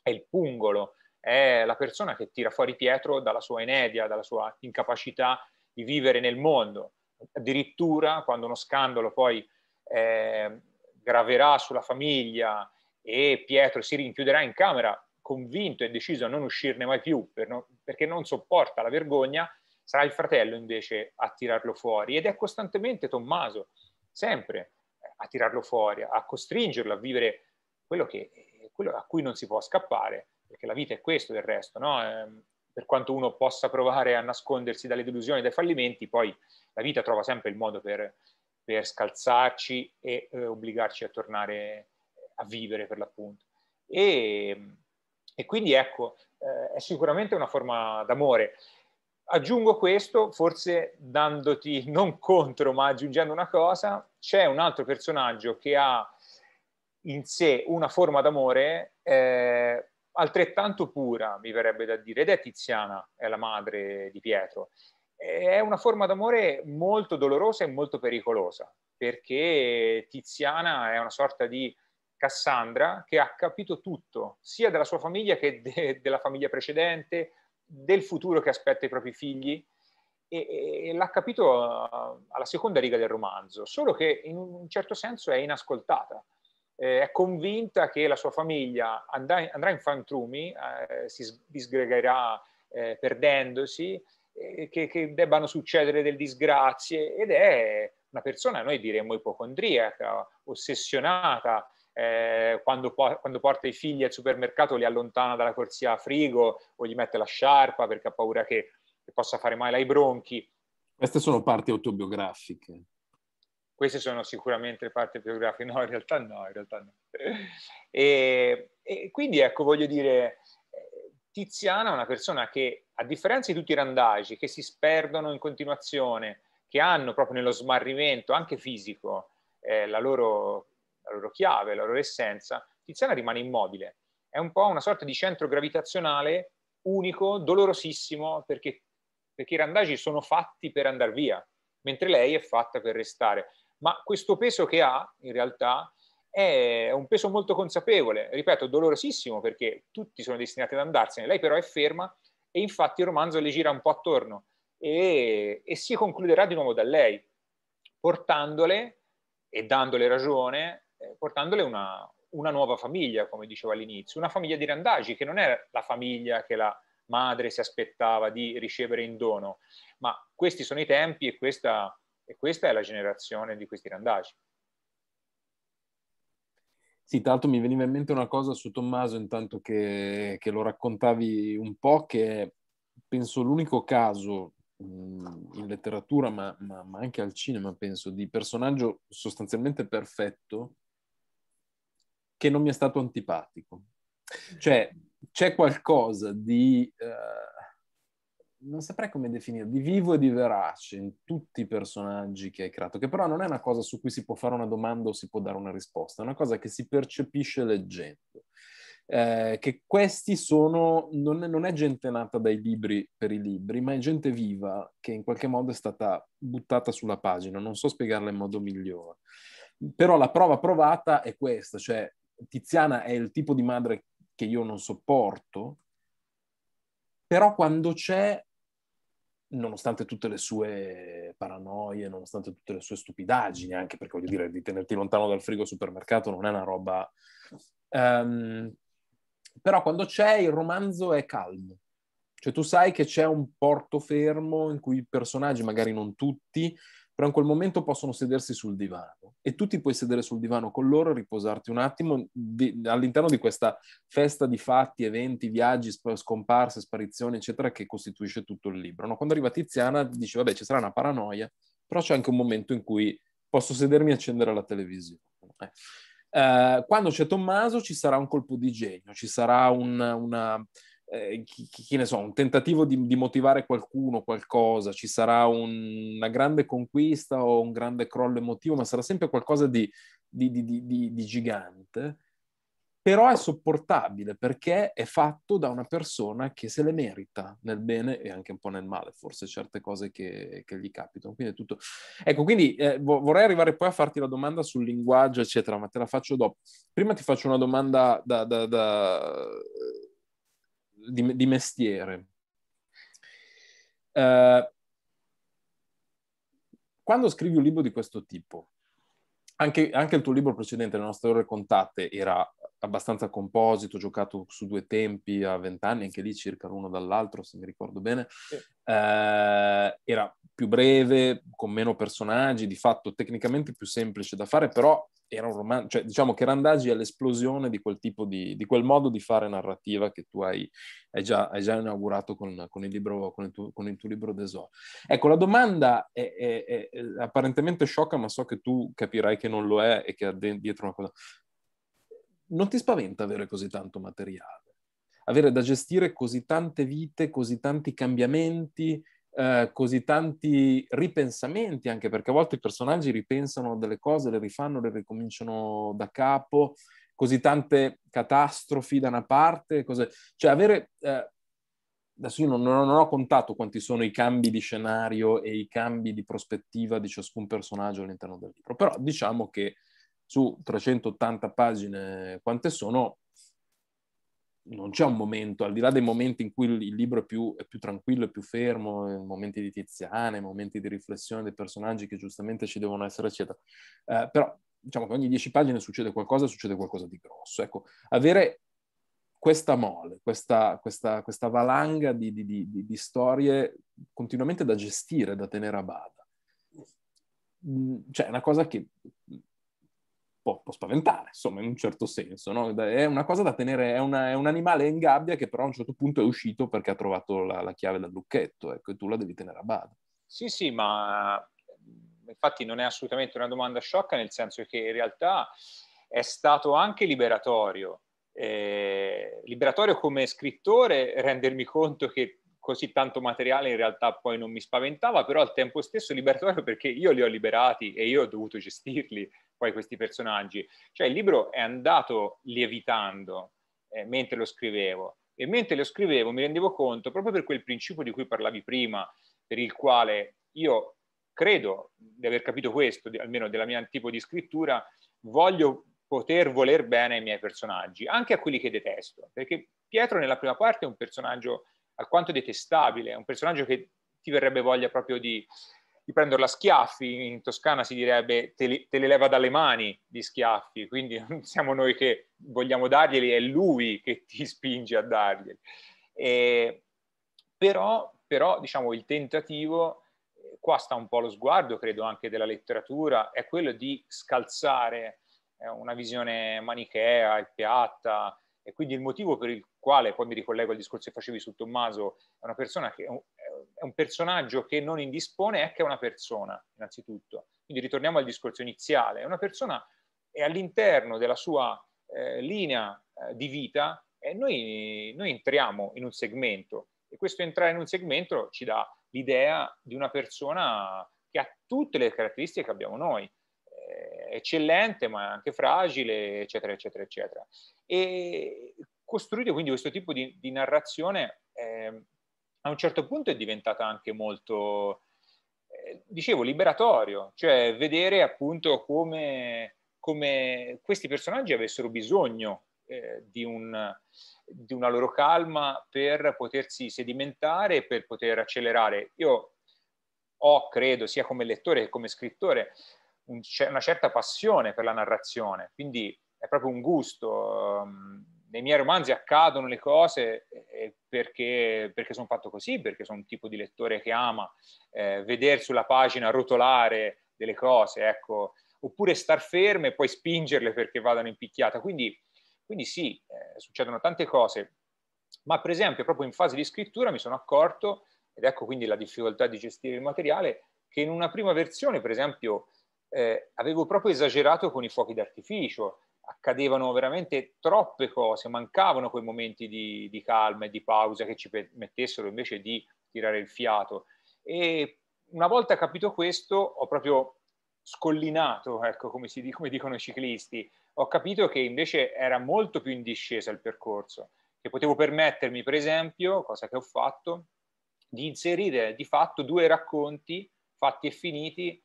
è il pungolo, è la persona che tira fuori Pietro dalla sua inedia, dalla sua incapacità di vivere nel mondo. Addirittura quando uno scandalo poi eh, graverà sulla famiglia e Pietro si rinchiuderà in camera, convinto e deciso a non uscirne mai più per non, perché non sopporta la vergogna, sarà il fratello invece a tirarlo fuori ed è costantemente Tommaso, sempre a tirarlo fuori, a costringerlo a vivere quello, che, quello a cui non si può scappare, perché la vita è questo del resto, no? Ehm, per quanto uno possa provare a nascondersi dalle delusioni e dai fallimenti, poi la vita trova sempre il modo per, per scalzarci e eh, obbligarci a tornare a vivere per l'appunto. E e quindi ecco, eh, è sicuramente una forma d'amore. Aggiungo questo, forse dandoti non contro, ma aggiungendo una cosa, c'è un altro personaggio che ha in sé una forma d'amore eh, altrettanto pura, mi verrebbe da dire, ed è Tiziana, è la madre di Pietro. È una forma d'amore molto dolorosa e molto pericolosa, perché Tiziana è una sorta di Cassandra che ha capito tutto, sia della sua famiglia che de- della famiglia precedente, del futuro che aspetta i propri figli, e, e l'ha capito uh, alla seconda riga del romanzo, solo che in un certo senso è inascoltata. Eh, è convinta che la sua famiglia andrà, andrà in fantrumi, eh, si disgregherà eh, perdendosi, eh, che, che, debbano succedere delle disgrazie ed è una persona, noi diremmo ipocondriaca, ossessionata eh, quando, quando, porta i figli al supermercato li allontana dalla corsia a frigo o gli mette la sciarpa perché ha paura che, che possa fare male ai bronchi. Queste sono parti autobiografiche queste sono sicuramente parti autobiografiche, no, in realtà no, in realtà no. E, e, quindi ecco, voglio dire, Tiziana è una persona che, a differenza di tutti i randaggi che si sperdono in continuazione, che hanno proprio nello smarrimento, anche fisico, eh, la loro la loro chiave, la loro essenza, Tiziana rimane immobile. È un po' una sorta di centro gravitazionale unico, dolorosissimo, perché, perché i randagi sono fatti per andare via, mentre lei è fatta per restare. Ma questo peso che ha, in realtà, è un peso molto consapevole, ripeto, dolorosissimo, perché tutti sono destinati ad andarsene. Lei però è ferma e infatti il romanzo le gira un po' attorno e, e si concluderà di nuovo da lei, portandole e dandole ragione eh, portandole una, una, nuova famiglia, come dicevo all'inizio, una famiglia di randagi che non è la famiglia che la madre si aspettava di ricevere in dono, ma questi sono i tempi e questa, e questa è la generazione di questi randagi. Sì, tra l'altro mi veniva in mente una cosa su Tommaso intanto che, che lo raccontavi un po', che penso l'unico caso in letteratura, ma, ma, ma, anche al cinema, penso, di personaggio sostanzialmente perfetto, che non mi è stato antipatico. Cioè, c'è qualcosa di, eh, non saprei come definire, di vivo e di verace in tutti i personaggi che hai creato, che però non è una cosa su cui si può fare una domanda o si può dare una risposta, è una cosa che si percepisce leggendo. Eh, che questi sono, non, non è gente nata dai libri per i libri, ma è gente viva che in qualche modo è stata buttata sulla pagina, non so spiegarla in modo migliore. Però la prova provata è questa, cioè Tiziana è il tipo di madre che io non sopporto, però quando c'è, nonostante tutte le sue paranoie, nonostante tutte le sue stupidaggini, anche perché voglio dire, di tenerti lontano dal frigo supermercato non è una roba... Um, però quando c'è il romanzo è calmo. Cioè tu sai che c'è un porto fermo in cui i personaggi, magari non tutti, però in quel momento possono sedersi sul divano e tu ti puoi sedere sul divano con loro, e riposarti un attimo di, all'interno di questa festa di fatti, eventi, viaggi, sp- scomparse, sparizioni, eccetera, che costituisce tutto il libro. No? Quando arriva Tiziana dice, vabbè, ci sarà una paranoia, però c'è anche un momento in cui posso sedermi e accendere la televisione. Eh. Eh, quando c'è Tommaso ci sarà un colpo di genio, ci sarà un, una eh, chi, chi, ne so, un tentativo di, di motivare qualcuno, qualcosa, ci sarà un, una grande conquista o un grande crollo emotivo, ma sarà sempre qualcosa di, di, di, gigante, però è sopportabile perché è fatto da una persona che se le merita nel bene e anche un po' nel male, forse certe cose che, che gli capitano. Quindi è tutto... Ecco, quindi eh, vorrei arrivare poi a farti la domanda sul linguaggio, eccetera, ma te la faccio dopo. Prima ti faccio una domanda da, da, da di, di mestiere. Eh, quando scrivi un libro di questo tipo, anche, anche, il tuo libro precedente, Le nostre ore contate, era abbastanza composito, giocato su due tempi a vent'anni, anche lì circa l'uno dall'altro, se mi ricordo bene. Sì eh, era più breve, con meno personaggi, di fatto tecnicamente più semplice da fare, però era un romanzo, cioè diciamo che Randagi è l'esplosione di quel tipo di, di quel modo di fare narrativa che tu hai, hai, già, hai già, inaugurato con, con, il libro, con, il tuo, con, il tuo, libro Desor. Ecco, la domanda è, è, è, è, apparentemente sciocca, ma so che tu capirai che non lo è e che ha dietro una cosa. Non ti spaventa avere così tanto materiale? avere da gestire così tante vite, così tanti cambiamenti, eh, così tanti ripensamenti, anche perché a volte i personaggi ripensano delle cose, le rifanno, le ricominciano da capo, così tante catastrofi da una parte, cose... cioè avere... Eh, adesso io non, non, ho contato quanti sono i cambi di scenario e i cambi di prospettiva di ciascun personaggio all'interno del libro, però diciamo che su 380 pagine quante sono, non c'è un momento, al di là dei momenti in cui il libro è più, è più tranquillo, è più fermo, eh, momenti di Tiziane, momenti di riflessione dei personaggi che giustamente ci devono essere, eccetera. Eh, però diciamo che ogni dieci pagine succede qualcosa, succede qualcosa di grosso. Ecco, avere questa mole, questa, questa, questa valanga di, di, di, di, storie continuamente da gestire, da tenere a bada. Mm, cioè, è una cosa che può, può spaventare, insomma, in un certo senso. No? È una cosa da tenere, è, una, è, un animale in gabbia che però a un certo punto è uscito perché ha trovato la, la chiave dal lucchetto, ecco, e tu la devi tenere a bada. Sì, sì, ma infatti non è assolutamente una domanda sciocca, nel senso che in realtà è stato anche liberatorio. Eh, liberatorio come scrittore rendermi conto che così tanto materiale in realtà poi non mi spaventava, però al tempo stesso liberatorio perché io li ho liberati e io ho dovuto gestirli poi questi personaggi. Cioè il libro è andato lievitando eh, mentre lo scrivevo e mentre lo scrivevo mi rendevo conto proprio per quel principio di cui parlavi prima, per il quale io credo di aver capito questo, almeno della mia tipo di scrittura, voglio poter voler bene ai miei personaggi, anche a quelli che detesto, perché Pietro nella prima parte è un personaggio alquanto detestabile, è un personaggio che ti verrebbe voglia proprio di, di prenderla a schiaffi, in Toscana si direbbe te li, te li leva dalle mani gli schiaffi, quindi non siamo noi che vogliamo darglieli, è lui che ti spinge a darglieli. E, però, però, diciamo, il tentativo, eh, qua sta un po' lo sguardo, credo, anche della letteratura, è quello di scalzare eh, una visione manichea e piatta, e quindi il motivo per il quale, poi mi ricollego al discorso che facevi su Tommaso, è una persona che, un personaggio che non indispone è che è una persona, innanzitutto. Quindi ritorniamo al discorso iniziale. È una persona e all'interno della sua eh, linea eh, di vita e noi, noi entriamo in un segmento e questo entrare in un segmento ci dà l'idea di una persona che ha tutte le caratteristiche che abbiamo noi eh, eccellente ma anche fragile, eccetera, eccetera, eccetera. E costruire quindi questo tipo di, di narrazione eh, a un certo punto è diventata anche molto, eh, dicevo, liberatorio, cioè vedere appunto come, come questi personaggi avessero bisogno eh, di, un, di, una loro calma per potersi sedimentare e per poter accelerare. Io ho, credo, sia come lettore che come scrittore, un, una certa passione per la narrazione, quindi è proprio un gusto. Um, nei miei romanzi accadono le cose eh, eh, perché, perché sono fatto così, perché sono un tipo di lettore che ama eh, vedere sulla pagina rotolare delle cose, ecco, oppure star ferme e poi spingerle perché vadano in picchiata. Quindi, quindi sì, eh, succedono tante cose, ma per esempio proprio in fase di scrittura mi sono accorto, ed ecco quindi la difficoltà di gestire il materiale, che in una prima versione, per esempio, eh, avevo proprio esagerato con i fuochi d'artificio, accadevano veramente troppe cose, mancavano quei momenti di, di calma e di pausa che ci permettessero invece di tirare il fiato. E una volta capito questo, ho proprio scollinato, ecco, come, si, come dicono i ciclisti, ho capito che invece era molto più in discesa il percorso, che potevo permettermi, per esempio, cosa che ho fatto, di inserire di fatto due racconti fatti e finiti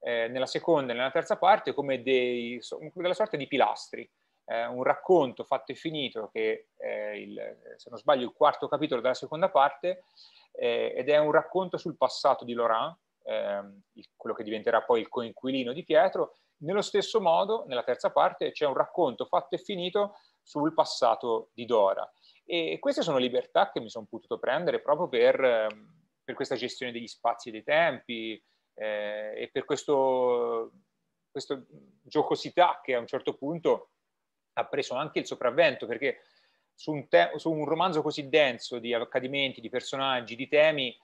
eh, nella seconda e nella terza parte come dei, della sorta di pilastri. Eh, un racconto fatto e finito che è, eh, il, se non sbaglio, il quarto capitolo della seconda parte eh, ed è un racconto sul passato di Laurent, ehm, quello che diventerà poi il coinquilino di Pietro. Nello stesso modo, nella terza parte, c'è un racconto fatto e finito sul passato di Dora. E queste sono libertà che mi sono potuto prendere proprio per, ehm, per questa gestione degli spazi e dei tempi, eh, e per questo, questo giocosità che a un certo punto ha preso anche il sopravvento, perché su un, te- su un romanzo così denso di accadimenti, di personaggi, di temi,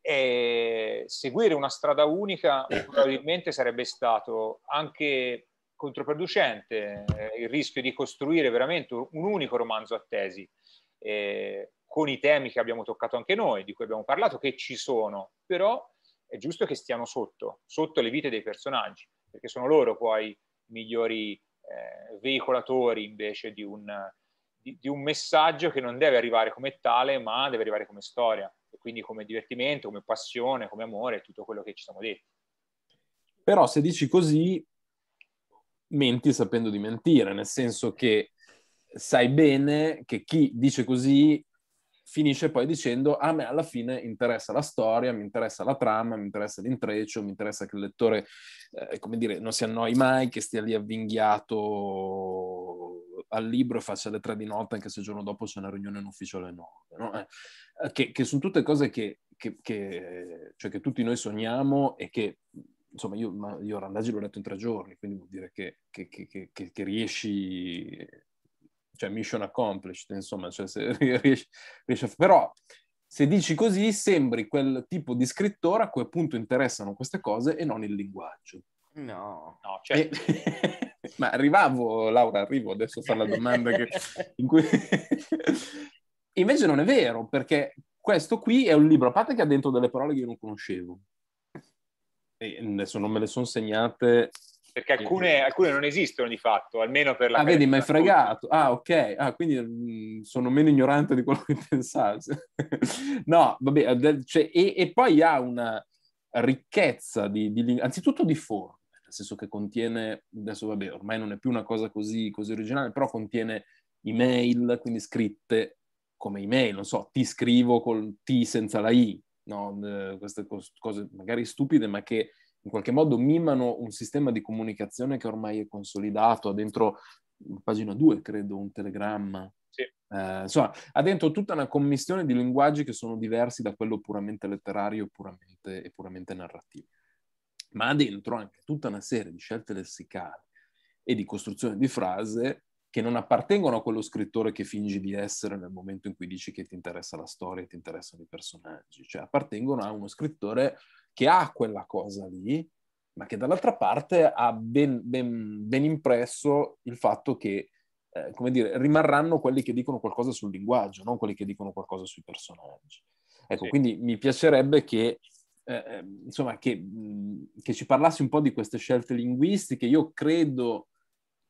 eh, seguire una strada unica probabilmente sarebbe stato anche controproducente, eh, il rischio di costruire veramente un unico romanzo a tesi. Eh, con i temi che abbiamo toccato anche noi, di cui abbiamo parlato, che ci sono, però è giusto che stiano sotto, sotto le vite dei personaggi, perché sono loro poi i migliori eh, veicolatori invece di un, di, di un, messaggio che non deve arrivare come tale, ma deve arrivare come storia, e quindi come divertimento, come passione, come amore, tutto quello che ci siamo detti. Però se dici così, menti sapendo di mentire, nel senso che sai bene che chi dice così finisce poi dicendo a ah, me alla fine interessa la storia, mi interessa la trama, mi interessa l'intreccio, mi interessa che il lettore, eh, come dire, non si annoi mai, che stia lì avvinghiato al libro e faccia le tre di notte anche se il giorno dopo c'è una riunione in ufficio alle nove, no? eh, eh che, che, sono tutte cose che, che, che, cioè che tutti noi sogniamo e che insomma, io, ma io Randaggi l'ho letto in tre giorni, quindi vuol dire che, che, che, che riesci cioè mission accomplished, insomma, cioè se riesci, riesci a... però se dici così sembri quel tipo di scrittore a cui appunto interessano queste cose e non il linguaggio. No, no cioè... E... Ma arrivavo, Laura, arrivo adesso a fare la domanda che... in cui... Invece non è vero, perché questo qui è un libro, a parte che ha dentro delle parole che io non conoscevo, e adesso non me le sono segnate perché alcune, alcune, non esistono di fatto, almeno per la... Ah, vedi, ma hai fregato. Ah, ok. Ah, quindi mh, mm, sono meno ignorante di quello che pensavo. no, vabbè, cioè, e, e, poi ha una ricchezza di, di, anzitutto di forme, nel senso che contiene, adesso vabbè, ormai non è più una cosa così, così originale, però contiene email, quindi scritte come email, non so, ti scrivo col T senza la I, no? Eh, queste cose magari stupide, ma che in qualche modo mimano un sistema di comunicazione che ormai è consolidato, ha dentro, pagina 2 credo, un telegramma, sì. Eh, insomma, ha dentro tutta una commissione di linguaggi che sono diversi da quello puramente letterario e puramente, e puramente narrativo. Ma ha dentro anche tutta una serie di scelte lessicali e di costruzione di frase che non appartengono a quello scrittore che fingi di essere nel momento in cui dici che ti interessa la storia, e ti interessano i personaggi, cioè appartengono a uno scrittore che ha quella cosa lì, ma che dall'altra parte ha ben, ben, ben impresso il fatto che, eh, come dire, rimarranno quelli che dicono qualcosa sul linguaggio, non quelli che dicono qualcosa sui personaggi. Ecco, sì. quindi mi piacerebbe che, eh, ehm, insomma, che, che, ci parlassi un po' di queste scelte linguistiche. Io credo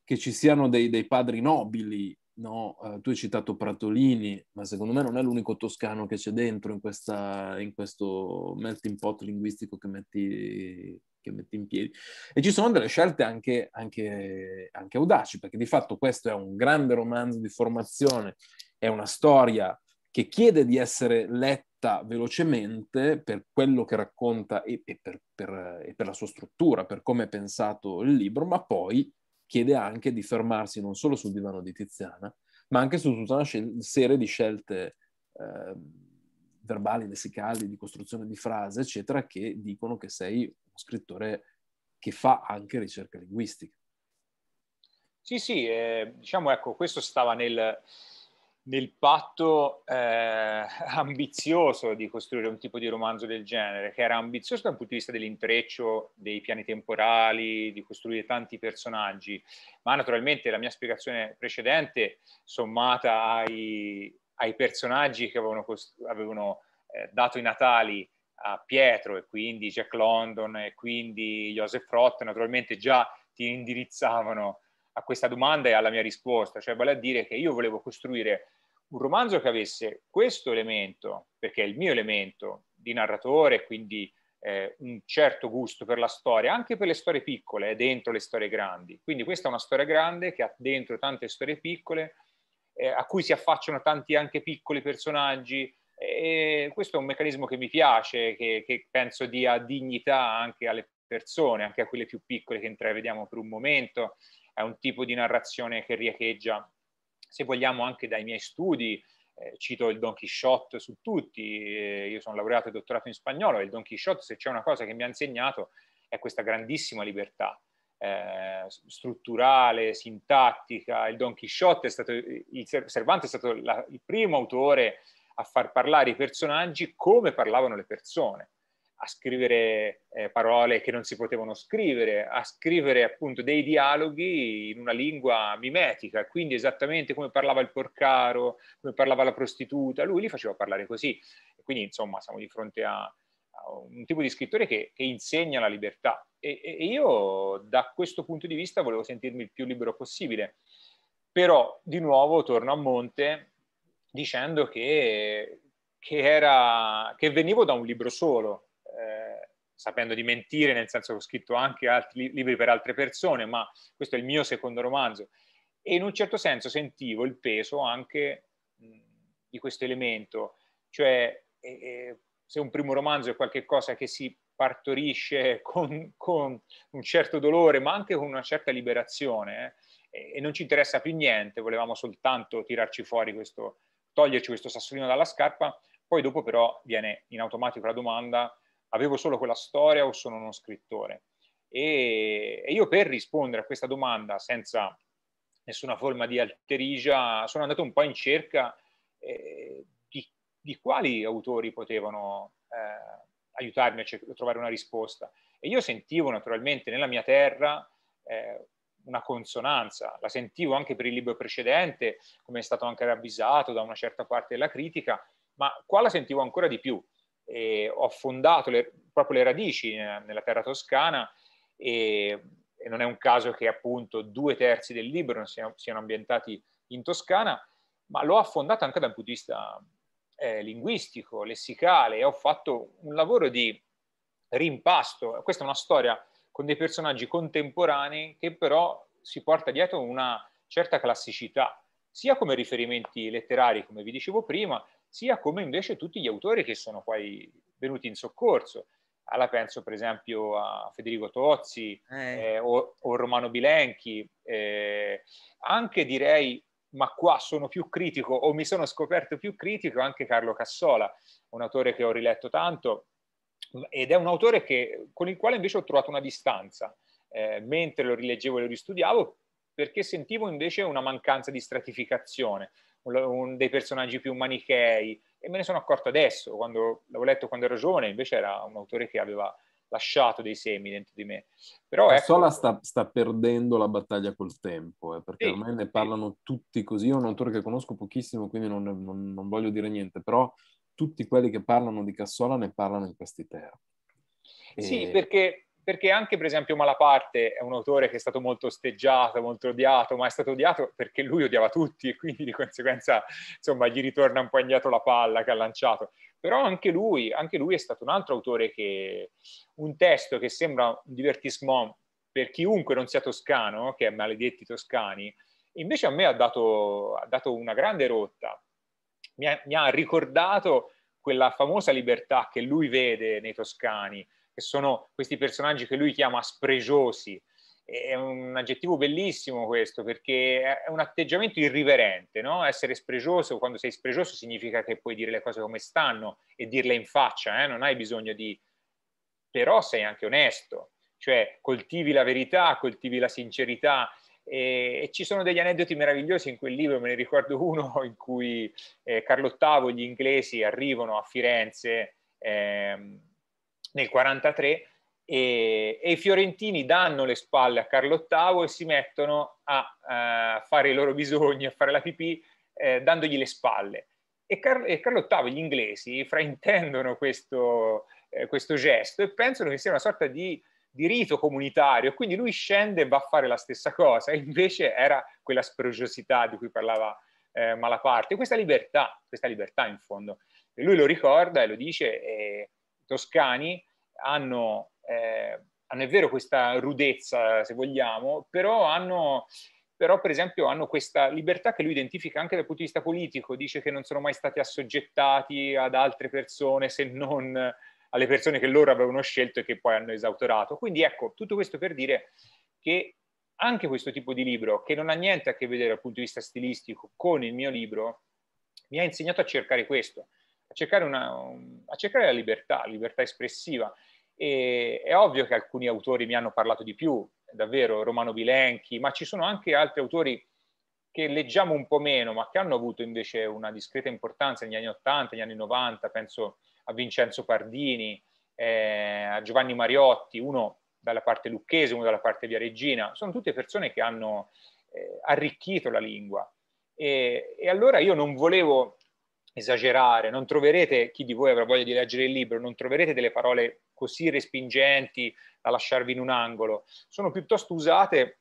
che ci siano dei, dei padri nobili no? Eh, tu hai citato Pratolini, ma secondo me non è l'unico toscano che c'è dentro in, questa, in questo melting pot linguistico che metti, che metti, in piedi. E ci sono delle scelte anche, anche, anche, audaci, perché di fatto questo è un grande romanzo di formazione, è una storia che chiede di essere letta velocemente per quello che racconta e, e, per, per, e per la sua struttura, per come è pensato il libro, ma poi chiede anche di fermarsi non solo sul divano di Tiziana, ma anche su tutta una scel- serie di scelte eh, verbali, lessicali, di costruzione di frase, eccetera, che dicono che sei uno scrittore che fa anche ricerca linguistica. Sì, sì, eh, diciamo ecco, questo stava nel, nel patto eh, ambizioso di costruire un tipo di romanzo del genere, che era ambizioso dal punto di vista dell'intreccio dei piani temporali, di costruire tanti personaggi, ma naturalmente la mia spiegazione precedente, sommata ai, ai personaggi che avevano, costru- avevano eh, dato i natali a Pietro e quindi Jack London e quindi Joseph Roth, naturalmente già ti indirizzavano a questa domanda e alla mia risposta, cioè vale a dire che io volevo costruire un romanzo che avesse questo elemento, perché è il mio elemento di narratore, quindi eh, un certo gusto per la storia, anche per le storie piccole, è eh, dentro le storie grandi. Quindi questa è una storia grande che ha dentro tante storie piccole, eh, a cui si affacciano tanti anche piccoli personaggi. E questo è un meccanismo che mi piace, che, che penso dia dignità anche alle persone, anche a quelle più piccole che intravediamo per un momento. È un tipo di narrazione che riecheggia se vogliamo anche dai miei studi, eh, cito il Don Quixote su tutti, eh, io sono laureato e dottorato in spagnolo e il Don Quixote se c'è una cosa che mi ha insegnato è questa grandissima libertà eh, strutturale, sintattica, il Don Quixote è stato, il Cervantes è stato la, il primo autore a far parlare i personaggi come parlavano le persone a scrivere eh, parole che non si potevano scrivere, a scrivere appunto dei dialoghi in una lingua mimetica, quindi esattamente come parlava il porcaro, come parlava la prostituta, lui li faceva parlare così. Quindi insomma siamo di fronte a, a un tipo di scrittore che, che insegna la libertà e, e, io da questo punto di vista volevo sentirmi il più libero possibile. Però di nuovo torno a Monte dicendo che, che, era, che venivo da un libro solo, sapendo di mentire, nel senso che ho scritto anche altri libri per altre persone, ma questo è il mio secondo romanzo. E in un certo senso sentivo il peso anche di questo elemento, cioè eh, se un primo romanzo è qualcosa che si partorisce con, con, un certo dolore, ma anche con una certa liberazione, eh, e non ci interessa più niente, volevamo soltanto tirarci fuori questo, toglierci questo sassolino dalla scarpa, poi dopo però viene in automatico la domanda avevo solo quella storia o sono uno scrittore? E, e io per rispondere a questa domanda senza nessuna forma di alterigia sono andato un po' in cerca eh, di, di, quali autori potevano eh, aiutarmi a, cer- a, trovare una risposta. E io sentivo naturalmente nella mia terra eh, una consonanza, la sentivo anche per il libro precedente, come è stato anche ravvisato da una certa parte della critica, ma qua la sentivo ancora di più e ho affondato le, proprio le radici eh, nella terra toscana e, e, non è un caso che appunto due terzi del libro siano, siano ambientati in Toscana, ma l'ho affondata anche dal punto di vista eh, linguistico, lessicale e ho fatto un lavoro di rimpasto. Questa è una storia con dei personaggi contemporanei che però si porta dietro una certa classicità, sia come riferimenti letterari, come vi dicevo prima, sia come invece tutti gli autori che sono poi venuti in soccorso. Alla penso per esempio a Federico Tozzi eh. Eh, o, o, Romano Bilenchi, eh, anche direi, ma qua sono più critico o mi sono scoperto più critico, anche Carlo Cassola, un autore che ho riletto tanto ed è un autore che, con il quale invece ho trovato una distanza eh, mentre lo rileggevo e lo ristudiavo perché sentivo invece una mancanza di stratificazione un, un, dei personaggi più manichei e me ne sono accorto adesso, quando l'avevo letto quando ero giovane, invece era un autore che aveva lasciato dei semi dentro di me. Però Cassola ecco Sola sta, sta, perdendo la battaglia col tempo, eh, perché sì, ormai ne parlano tutti così. Io è un autore che conosco pochissimo, quindi non, non, non, voglio dire niente, però tutti quelli che parlano di Cassola ne parlano in questi termini. E... Sì, perché perché anche per esempio Malaparte è un autore che è stato molto osteggiato, molto odiato, ma è stato odiato perché lui odiava tutti e quindi di conseguenza insomma gli ritorna un po' indietro la palla che ha lanciato. Però anche lui, anche lui è stato un altro autore che un testo che sembra un divertissement per chiunque non sia toscano, che è Maledetti Toscani, invece a me ha dato, ha dato una grande rotta, mi ha, mi ha ricordato quella famosa libertà che lui vede nei toscani, che sono questi personaggi che lui chiama spregiosi. È un aggettivo bellissimo questo perché è un atteggiamento irriverente, no? Essere spregioso, quando sei spregioso significa che puoi dire le cose come stanno e dirle in faccia, eh? non hai bisogno di... però sei anche onesto, cioè coltivi la verità, coltivi la sincerità e, e, ci sono degli aneddoti meravigliosi in quel libro, me ne ricordo uno in cui eh, Carlo VIII, gli inglesi arrivano a Firenze, ehm, nel 43 e, e, i fiorentini danno le spalle a Carlo VIII e si mettono a, a eh, fare i loro bisogni, a fare la pipì, eh, dandogli le spalle. E, Car- e, Carlo VIII, gli inglesi, fraintendono questo, eh, questo, gesto e pensano che sia una sorta di, di rito comunitario, quindi lui scende e va a fare la stessa cosa, invece era quella sprociosità di cui parlava eh, Malaparte, questa libertà, questa libertà in fondo. E lui lo ricorda e lo dice, eh, Toscani hanno, eh, hanno, è vero, questa rudezza, se vogliamo, però hanno però per esempio hanno questa libertà che lui identifica anche dal punto di vista politico, dice che non sono mai stati assoggettati ad altre persone se non alle persone che loro avevano scelto e che poi hanno esautorato. Quindi ecco, tutto questo per dire che anche questo tipo di libro, che non ha niente a che vedere dal punto di vista stilistico con il mio libro, mi ha insegnato a cercare questo, a cercare, una, a cercare la libertà, libertà espressiva. E è ovvio che alcuni autori mi hanno parlato di più, davvero, Romano Bilenchi, ma ci sono anche altri autori che leggiamo un po' meno, ma che hanno avuto invece una discreta importanza negli anni 80, negli anni 90, penso a Vincenzo Pardini, eh, a Giovanni Mariotti, uno dalla parte lucchese, uno dalla parte via regina, sono tutte persone che hanno eh, arricchito la lingua. E, e allora io non volevo esagerare, non troverete, chi di voi avrà voglia di leggere il libro, non troverete delle parole così respingenti da lasciarvi in un angolo, sono piuttosto usate,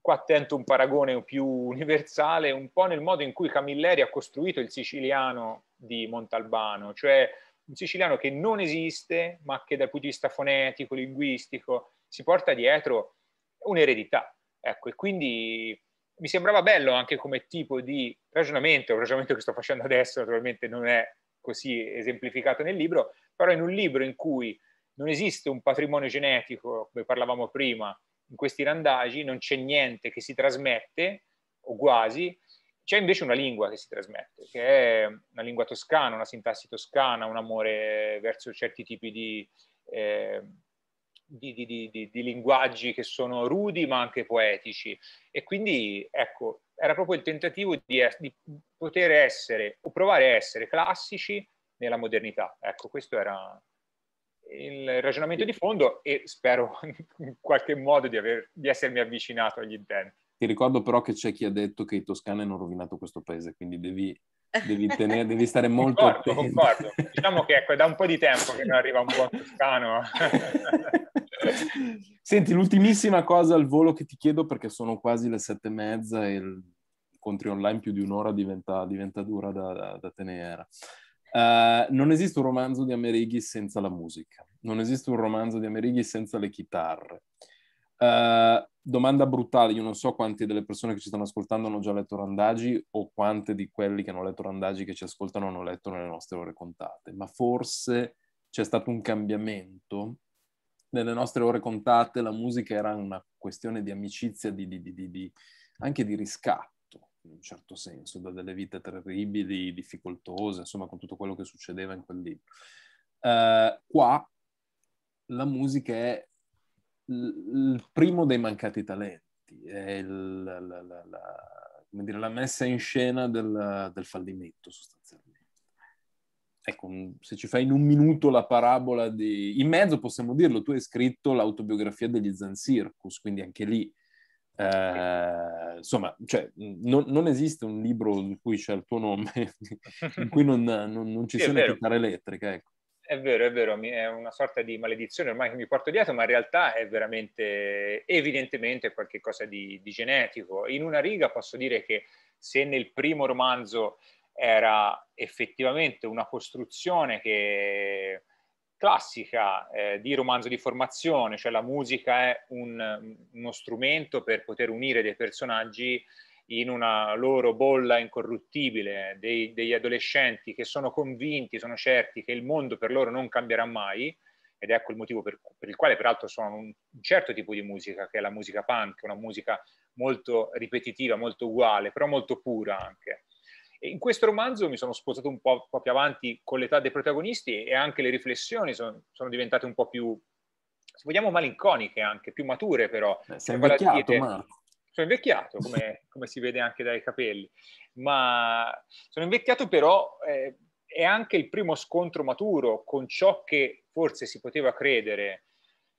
qua tento un paragone più universale, un po' nel modo in cui Camilleri ha costruito il siciliano di Montalbano, cioè un siciliano che non esiste, ma che dal punto di vista fonetico, linguistico, si porta dietro un'eredità. Ecco, e quindi mi sembrava bello anche come tipo di ragionamento, un ragionamento che sto facendo adesso naturalmente non è così esemplificato nel libro, però in un libro in cui non esiste un patrimonio genetico, come parlavamo prima, in questi randaggi non c'è niente che si trasmette, o quasi, c'è invece una lingua che si trasmette, che è una lingua toscana, una sintassi toscana, un amore verso certi tipi di, eh, di, di, di linguaggi che sono rudi ma anche poetici. E quindi, ecco, era proprio il tentativo di, di, poter essere o provare a essere classici nella modernità. Ecco, questo era il ragionamento di fondo e spero in qualche modo di, aver, di essermi avvicinato agli intenti. Ti ricordo però che c'è chi ha detto che i toscani hanno rovinato questo paese, quindi devi, devi, tenere, devi stare molto concordo, attento. Concordo, diciamo che ecco, è da un po' di tempo che non arriva un buon toscano. Senti, l'ultimissima cosa al volo che ti chiedo, perché sono quasi le sette e mezza e il incontri online più di un'ora diventa, diventa dura da, da, da tenere. Uh, non esiste un romanzo di Amerighi senza la musica, non esiste un romanzo di Amerighi senza le chitarre. Uh, domanda brutale, io non so quante delle persone che ci stanno ascoltando hanno già letto Randagi o quante di quelli che hanno letto Randagi che ci ascoltano hanno letto nelle nostre ore contate, ma forse c'è stato un cambiamento nelle nostre ore contate la musica era una questione di amicizia, di, di, di, anche di riscatto, in un certo senso, da delle vite terribili, difficoltose, insomma, con tutto quello che succedeva in quel libro. Uh, qua la musica è il primo dei mancati talenti, è il, la, la, la, dire, la, messa in scena del, del fallimento sostanzialmente ecco, se ci fai in un minuto la parabola di... In mezzo possiamo dirlo, tu hai scritto l'autobiografia degli Zanzircus, quindi anche lì, eh, insomma, cioè, non, non, esiste un libro in cui c'è il tuo nome, in cui non, non, non ci sì, sono chitarre elettriche, ecco. È vero, è vero, è una sorta di maledizione ormai che mi porto dietro, ma in realtà è veramente, evidentemente, qualcosa di, di genetico. In una riga posso dire che se nel primo romanzo era effettivamente una costruzione che classica eh, di romanzo di formazione, cioè la musica è un, uno strumento per poter unire dei personaggi in una loro bolla incorruttibile, dei, degli adolescenti che sono convinti, sono certi che il mondo per loro non cambierà mai, ed ecco il motivo per, per il quale peraltro suonano un certo tipo di musica, che è la musica punk, una musica molto ripetitiva, molto uguale, però molto pura anche in questo romanzo mi sono spostato un po', un po più avanti con l'età dei protagonisti e anche le riflessioni sono, sono diventate un po' più, se vogliamo, malinconiche anche, più mature però. Beh, sei invecchiato, dire, ma... Sono invecchiato, come, come, si vede anche dai capelli, ma sono invecchiato però eh, è anche il primo scontro maturo con ciò che forse si poteva credere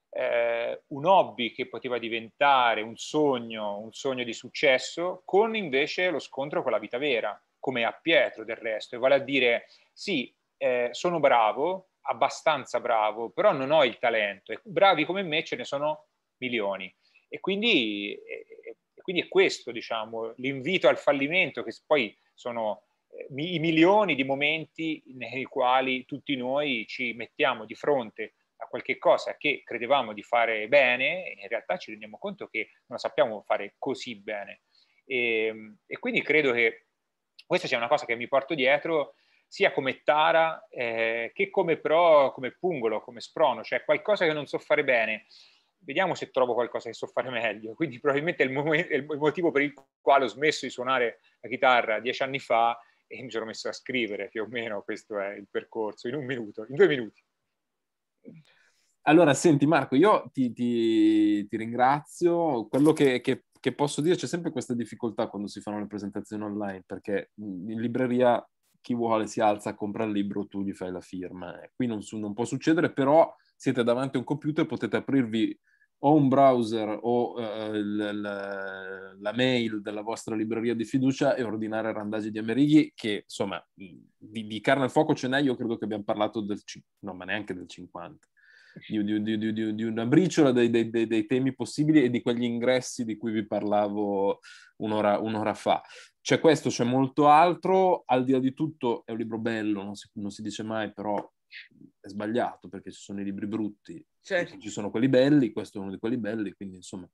eh, un hobby che poteva diventare un sogno, un sogno di successo, con invece lo scontro con la vita vera come a Pietro del resto, e vale a dire sì, eh, sono bravo, abbastanza bravo, però non ho il talento e bravi come me ce ne sono milioni. E quindi, e, quindi è questo, diciamo, l'invito al fallimento, che poi sono eh, i milioni di momenti nei quali tutti noi ci mettiamo di fronte a qualche cosa che credevamo di fare bene, in realtà ci rendiamo conto che non sappiamo fare così bene. E, ehm, e quindi credo che questa c'è una cosa che mi porto dietro sia come tara eh, che come però come pungolo, come sprono, cioè qualcosa che non so fare bene. Vediamo se trovo qualcosa che so fare meglio. Quindi probabilmente è il, mom- il motivo per il quale ho smesso di suonare la chitarra dieci anni fa e mi sono messo a scrivere più o meno questo è il percorso in un minuto, in due minuti. Allora, senti Marco, io ti, ti, ti ringrazio. Quello che, che che posso dire c'è sempre questa difficoltà quando si fanno le presentazioni online, perché in libreria chi vuole si alza, compra il libro, tu gli fai la firma. Eh, qui non, su, non può succedere, però siete davanti a un computer, potete aprirvi o un browser o eh, la, la, la mail della vostra libreria di fiducia e ordinare randaggi di Amerighi, che insomma di, di carne al fuoco ce n'è, io credo che abbiamo parlato del, no, ma neanche del 50 di, di, di, di una briciola dei, dei, dei, dei, temi possibili e di quegli ingressi di cui vi parlavo un'ora, un'ora fa. C'è questo, c'è molto altro, al di là di tutto è un libro bello, non si, non si dice mai, però è sbagliato perché ci sono i libri brutti, certo. ci sono quelli belli, questo è uno di quelli belli, quindi insomma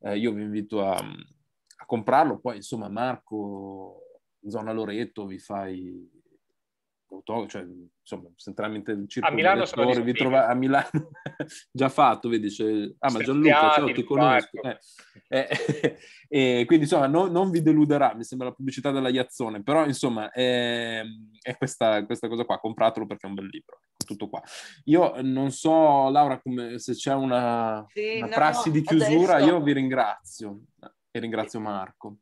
eh, io vi invito a, a comprarlo, poi insomma Marco, zona Loreto, vi fai cioè, insomma, centralmente il circo. a Milano, sono vi trova, a Milano già fatto, vedi, c'è, ah ma Gianluca, ciao, ti conosco. Eh, eh, eh, quindi insomma, no, non vi deluderà, mi sembra la pubblicità della Iazzone, però insomma è, ehm, è questa, questa, cosa qua, compratelo perché è un bel libro, ecco, tutto qua. Io non so, Laura, come, se c'è una, sì, una no, prassi di chiusura, adesso... io vi ringrazio e ringrazio Marco.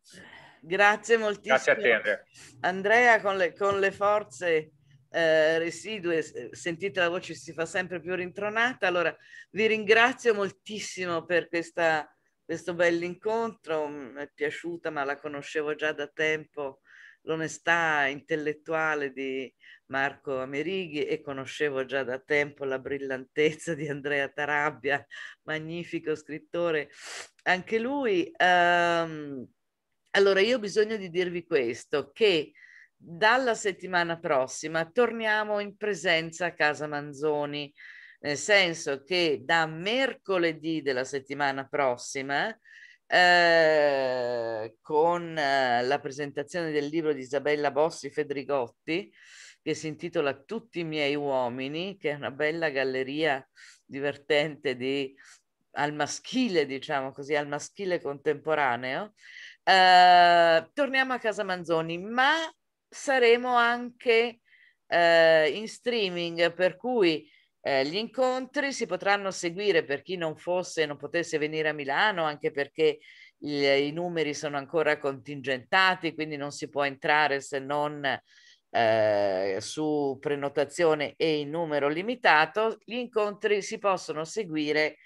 Grazie moltissimo. Grazie a te Andrea. Andrea con le, con le forze eh, residue, sentite la voce si fa sempre più rintronata. Allora vi ringrazio moltissimo per questa, questo bell'incontro, mm, mi è piaciuta ma la conoscevo già da tempo l'onestà intellettuale di Marco Amerighi e conoscevo già da tempo la brillantezza di Andrea Tarabbia, magnifico scrittore, anche lui. Um, allora, io ho bisogno di dirvi questo, che dalla settimana prossima torniamo in presenza a casa Manzoni, nel senso che da mercoledì della settimana prossima, eh, con eh, la presentazione del libro di Isabella Bossi Fedrigotti, che si intitola Tutti i miei uomini, che è una bella galleria divertente di, al maschile, diciamo così, al maschile contemporaneo. Eh, torniamo a casa Manzoni, ma saremo anche eh, in streaming, per cui eh, gli incontri si potranno seguire per chi non fosse, non potesse venire a Milano, anche perché il, i numeri sono ancora contingentati, quindi non si può entrare se non eh, su prenotazione e in numero limitato. Gli incontri si possono seguire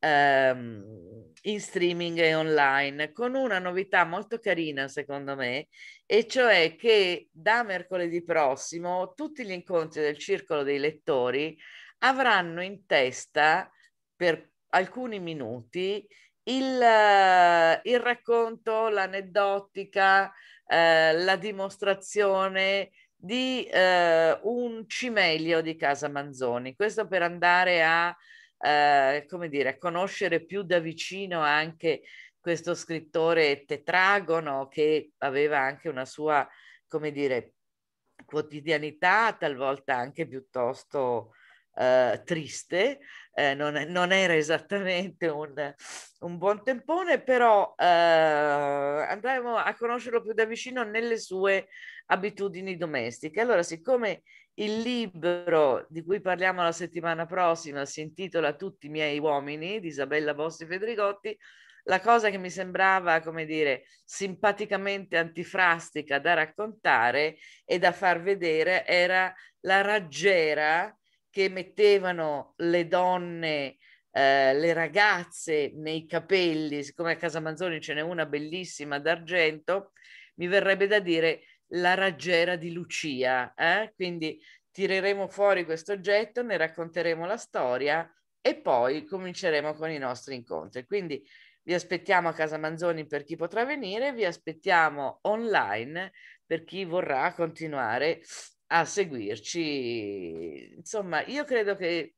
ehm, in streaming e online, con una novità molto carina secondo me, e cioè che da mercoledì prossimo tutti gli incontri del Circolo dei Lettori avranno in testa per alcuni minuti il, il racconto, l'aneddotica, eh, la dimostrazione di eh, un cimelio di Casa Manzoni. Questo per andare a eh, come dire, conoscere più da vicino anche questo scrittore tetragono che aveva anche una sua, come dire, quotidianità, talvolta anche piuttosto eh, triste, eh, non, non, era esattamente un, un buon tempone, però eh, andremo a conoscerlo più da vicino nelle sue abitudini domestiche. Allora, siccome il libro di cui parliamo la settimana prossima si intitola Tutti i miei uomini di Isabella Bossi Fedrigotti, la cosa che mi sembrava, come dire, simpaticamente antifrastica da raccontare e da far vedere era la raggiera che mettevano le donne, eh, le ragazze nei capelli, siccome a Casa Manzoni ce n'è una bellissima d'argento, mi verrebbe da dire la raggiera di Lucia. Eh? Quindi tireremo fuori questo oggetto, ne racconteremo la storia e poi cominceremo con i nostri incontri. Quindi vi aspettiamo a Casa Manzoni per chi potrà venire, vi aspettiamo online per chi vorrà continuare a seguirci. Insomma, io credo che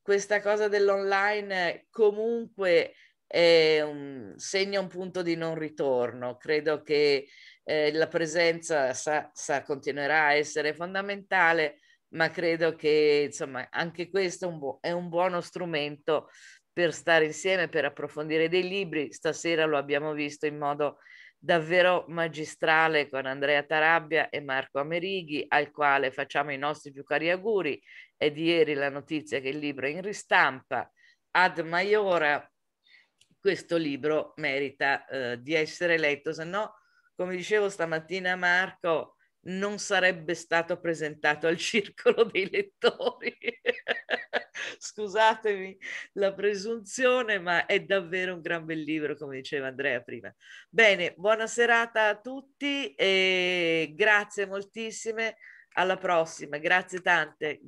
questa cosa dell'online comunque un, segna un punto di non ritorno. Credo che eh, la presenza sa, sa, continuerà a essere fondamentale, ma credo che insomma, anche questo è un, bu- è un buono strumento per stare insieme, per approfondire dei libri. Stasera lo abbiamo visto in modo davvero magistrale con Andrea Tarabbia e Marco Amerighi, al quale facciamo i nostri più cari auguri. È di ieri la notizia che il libro è in ristampa. Ad Maiora, questo libro merita eh, di essere letto, se no, come dicevo stamattina Marco, non sarebbe stato presentato al circolo dei lettori. Scusatemi la presunzione, ma è davvero un gran bel libro, come diceva Andrea prima. Bene, buona serata a tutti e grazie moltissime. Alla prossima, grazie tante.